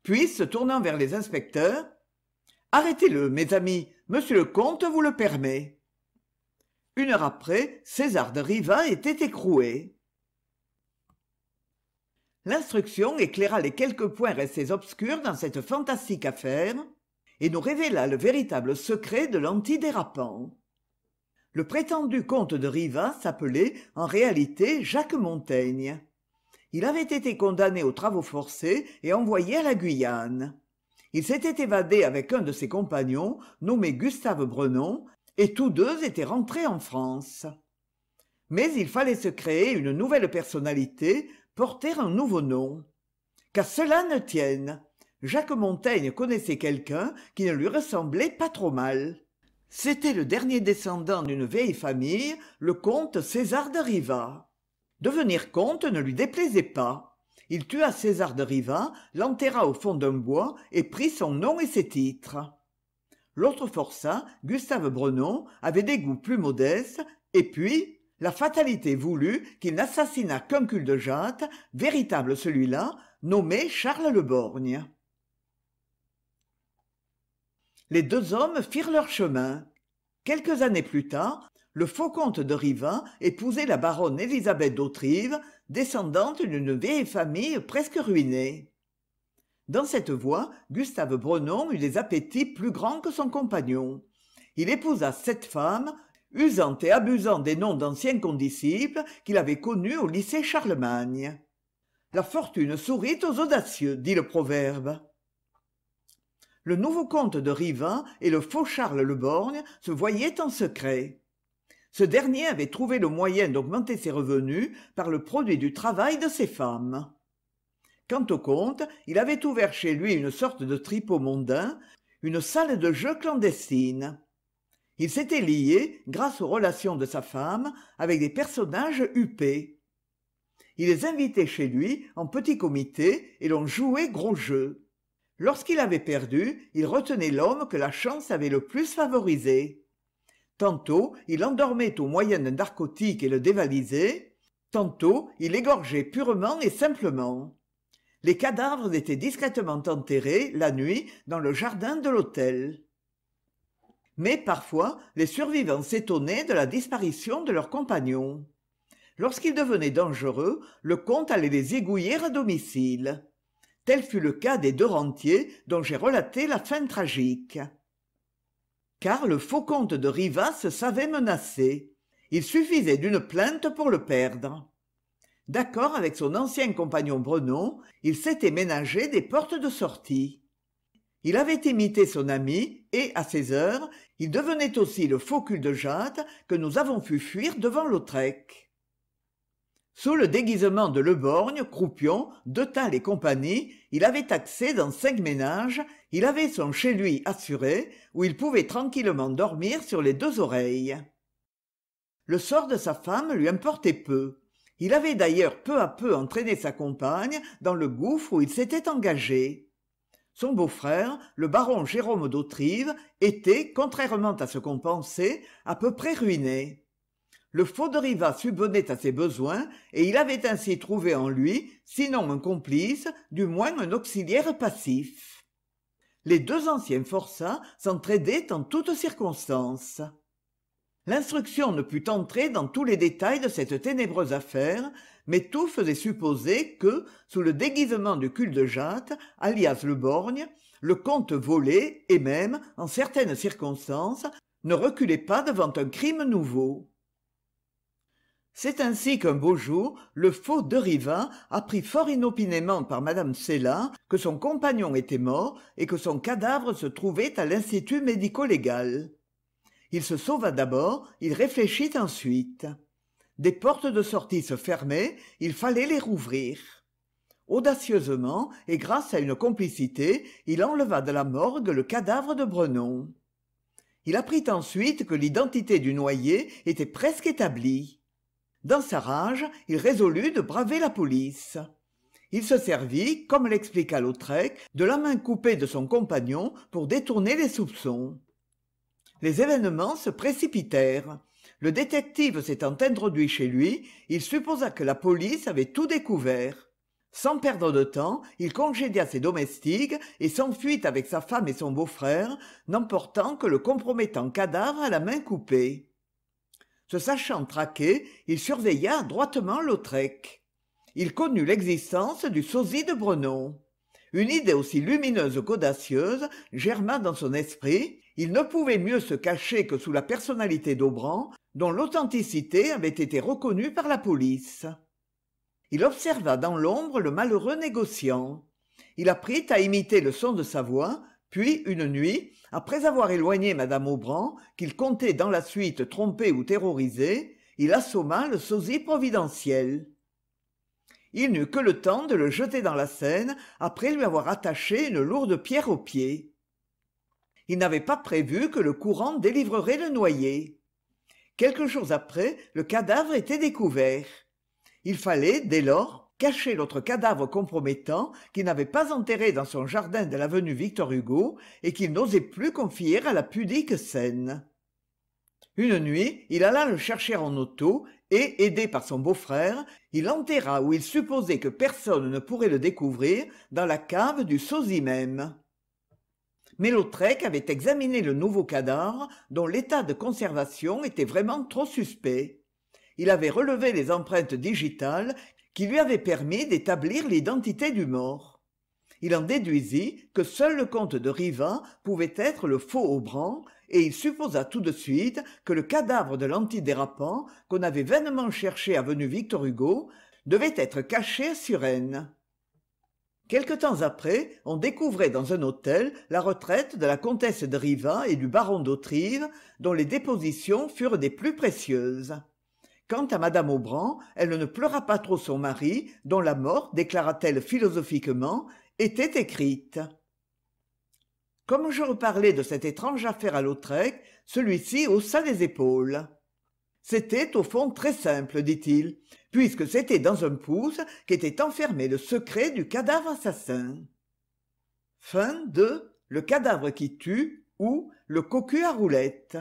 puis se tournant vers les inspecteurs arrêtez le mes amis monsieur le comte vous le permet une heure après césar de riva était écroué l'instruction éclaira les quelques points restés obscurs dans cette fantastique affaire et nous révéla le véritable secret de l'antidérapant le prétendu comte de Riva s'appelait en réalité jacques montaigne il avait été condamné aux travaux forcés et envoyé à la guyane il s'était évadé avec un de ses compagnons nommé gustave brenon et tous deux étaient rentrés en france mais il fallait se créer une nouvelle personnalité porter un nouveau nom Car cela ne tienne jacques montaigne connaissait quelqu'un qui ne lui ressemblait pas trop mal c'était le dernier descendant d'une vieille famille le comte césar de riva devenir comte ne lui déplaisait pas il tua césar de riva l'enterra au fond d'un bois et prit son nom et ses titres l'autre forçat gustave brenon avait des goûts plus modestes et puis la fatalité voulut qu'il n'assassinât qu'un cul-de-jatte véritable celui-là nommé charles le borgne les deux hommes firent leur chemin quelques années plus tard le faux comte de riva épousait la baronne Élisabeth d'Autrive, descendante d'une vieille famille presque ruinée dans cette voie gustave brenon eut des appétits plus grands que son compagnon il épousa sept femmes usant et abusant des noms d'anciens condisciples qu'il avait connus au lycée charlemagne la fortune sourit aux audacieux dit le proverbe le nouveau comte de Rivin et le faux charles le borgne se voyaient en secret ce dernier avait trouvé le moyen d'augmenter ses revenus par le produit du travail de ses femmes quant au comte il avait ouvert chez lui une sorte de tripot mondain une salle de jeu clandestine il s'était lié grâce aux relations de sa femme avec des personnages huppés il les invitait chez lui en petit comité et l'on jouait gros jeu lorsqu'il avait perdu il retenait l'homme que la chance avait le plus favorisé tantôt il endormait au moyen d'un narcotique et le dévalisait tantôt il égorgeait purement et simplement les cadavres étaient discrètement enterrés la nuit dans le jardin de l'hôtel mais parfois les survivants s'étonnaient de la disparition de leurs compagnons lorsqu'ils devenaient dangereux le comte allait les égouiller à domicile tel fut le cas des deux rentiers dont j'ai relaté la fin tragique car le faux comte de rivas se savait menacé il suffisait d'une plainte pour le perdre d'accord avec son ancien compagnon Brenon, il s'était ménagé des portes de sortie. Il avait imité son ami et, à ses heures, il devenait aussi le faux cul de Jade que nous avons pu fuir devant Lautrec sous le déguisement de leborgne croupion detalles et compagnie il avait accès dans cinq ménages il avait son chez lui assuré où il pouvait tranquillement dormir sur les deux oreilles le sort de sa femme lui importait peu il avait d'ailleurs peu à peu entraîné sa compagne dans le gouffre où il s'était engagé son beau-frère le baron jérôme d'autrive était contrairement à ce qu'on pensait à peu près ruiné le faux de riva subvenait à ses besoins et il avait ainsi trouvé en lui sinon un complice du moins un auxiliaire passif les deux anciens forçats s'entraidaient en toutes circonstances l'instruction ne put entrer dans tous les détails de cette ténébreuse affaire mais tout faisait supposer que sous le déguisement du cul de jatte alias le borgne le comte volait et même en certaines circonstances ne reculait pas devant un crime nouveau c'est ainsi qu'un beau jour le faux deriva apprit fort inopinément par mme Sella que son compagnon était mort et que son cadavre se trouvait à l'institut médico légal il se sauva d'abord il réfléchit ensuite des portes de sortie se fermaient il fallait les rouvrir audacieusement et grâce à une complicité il enleva de la morgue le cadavre de brenon il apprit ensuite que l'identité du noyé était presque établie dans sa rage il résolut de braver la police il se servit comme l'expliqua lautrec de la main coupée de son compagnon pour détourner les soupçons les événements se précipitèrent le détective s'étant introduit chez lui il supposa que la police avait tout découvert sans perdre de temps, il congédia ses domestiques et s'enfuit avec sa femme et son beau-frère, n'emportant que le compromettant cadavre à la main coupée se sachant traqué il surveilla adroitement lautrec il connut l'existence du sosie de Brenon. une idée aussi lumineuse qu'audacieuse germa dans son esprit il ne pouvait mieux se cacher que sous la personnalité d'Aubran, dont l'authenticité avait été reconnue par la police il observa dans l'ombre le malheureux négociant il apprit à imiter le son de sa voix puis une nuit après avoir éloigné Madame aubran qu'il comptait dans la suite tromper ou terroriser il assomma le sosie providentiel il n'eut que le temps de le jeter dans la seine après lui avoir attaché une lourde pierre au pied il n'avait pas prévu que le courant délivrerait le noyé quelques jours après le cadavre était découvert il fallait dès lors Cacher l'autre cadavre compromettant qu'il n'avait pas enterré dans son jardin de l'avenue Victor Hugo et qu'il n'osait plus confier à la pudique Seine. Une nuit, il alla le chercher en auto et, aidé par son beau-frère, il enterra où il supposait que personne ne pourrait le découvrir dans la cave du sosie même. Mais Lautrec avait examiné le nouveau cadavre dont l'état de conservation était vraiment trop suspect. Il avait relevé les empreintes digitales qui lui avait permis d'établir l'identité du mort il en déduisit que seul le comte de riva pouvait être le faux Aubran et il supposa tout de suite que le cadavre de l'antidérapant qu'on avait vainement cherché à avenue Victor Hugo devait être caché à Suresnes. Quelque temps après, on découvrait dans un hôtel la retraite de la comtesse de Riva et du baron d'Autrive, dont les dépositions furent des plus précieuses quant à Madame aubran elle ne pleura pas trop son mari dont la mort déclara t elle philosophiquement était écrite comme je reparlais de cette étrange affaire à lautrec celui-ci haussa les épaules c'était au fond très simple dit-il puisque c'était dans un pouce qu'était enfermé le secret du cadavre assassin fin de le cadavre qui tue ou le cocu à roulette.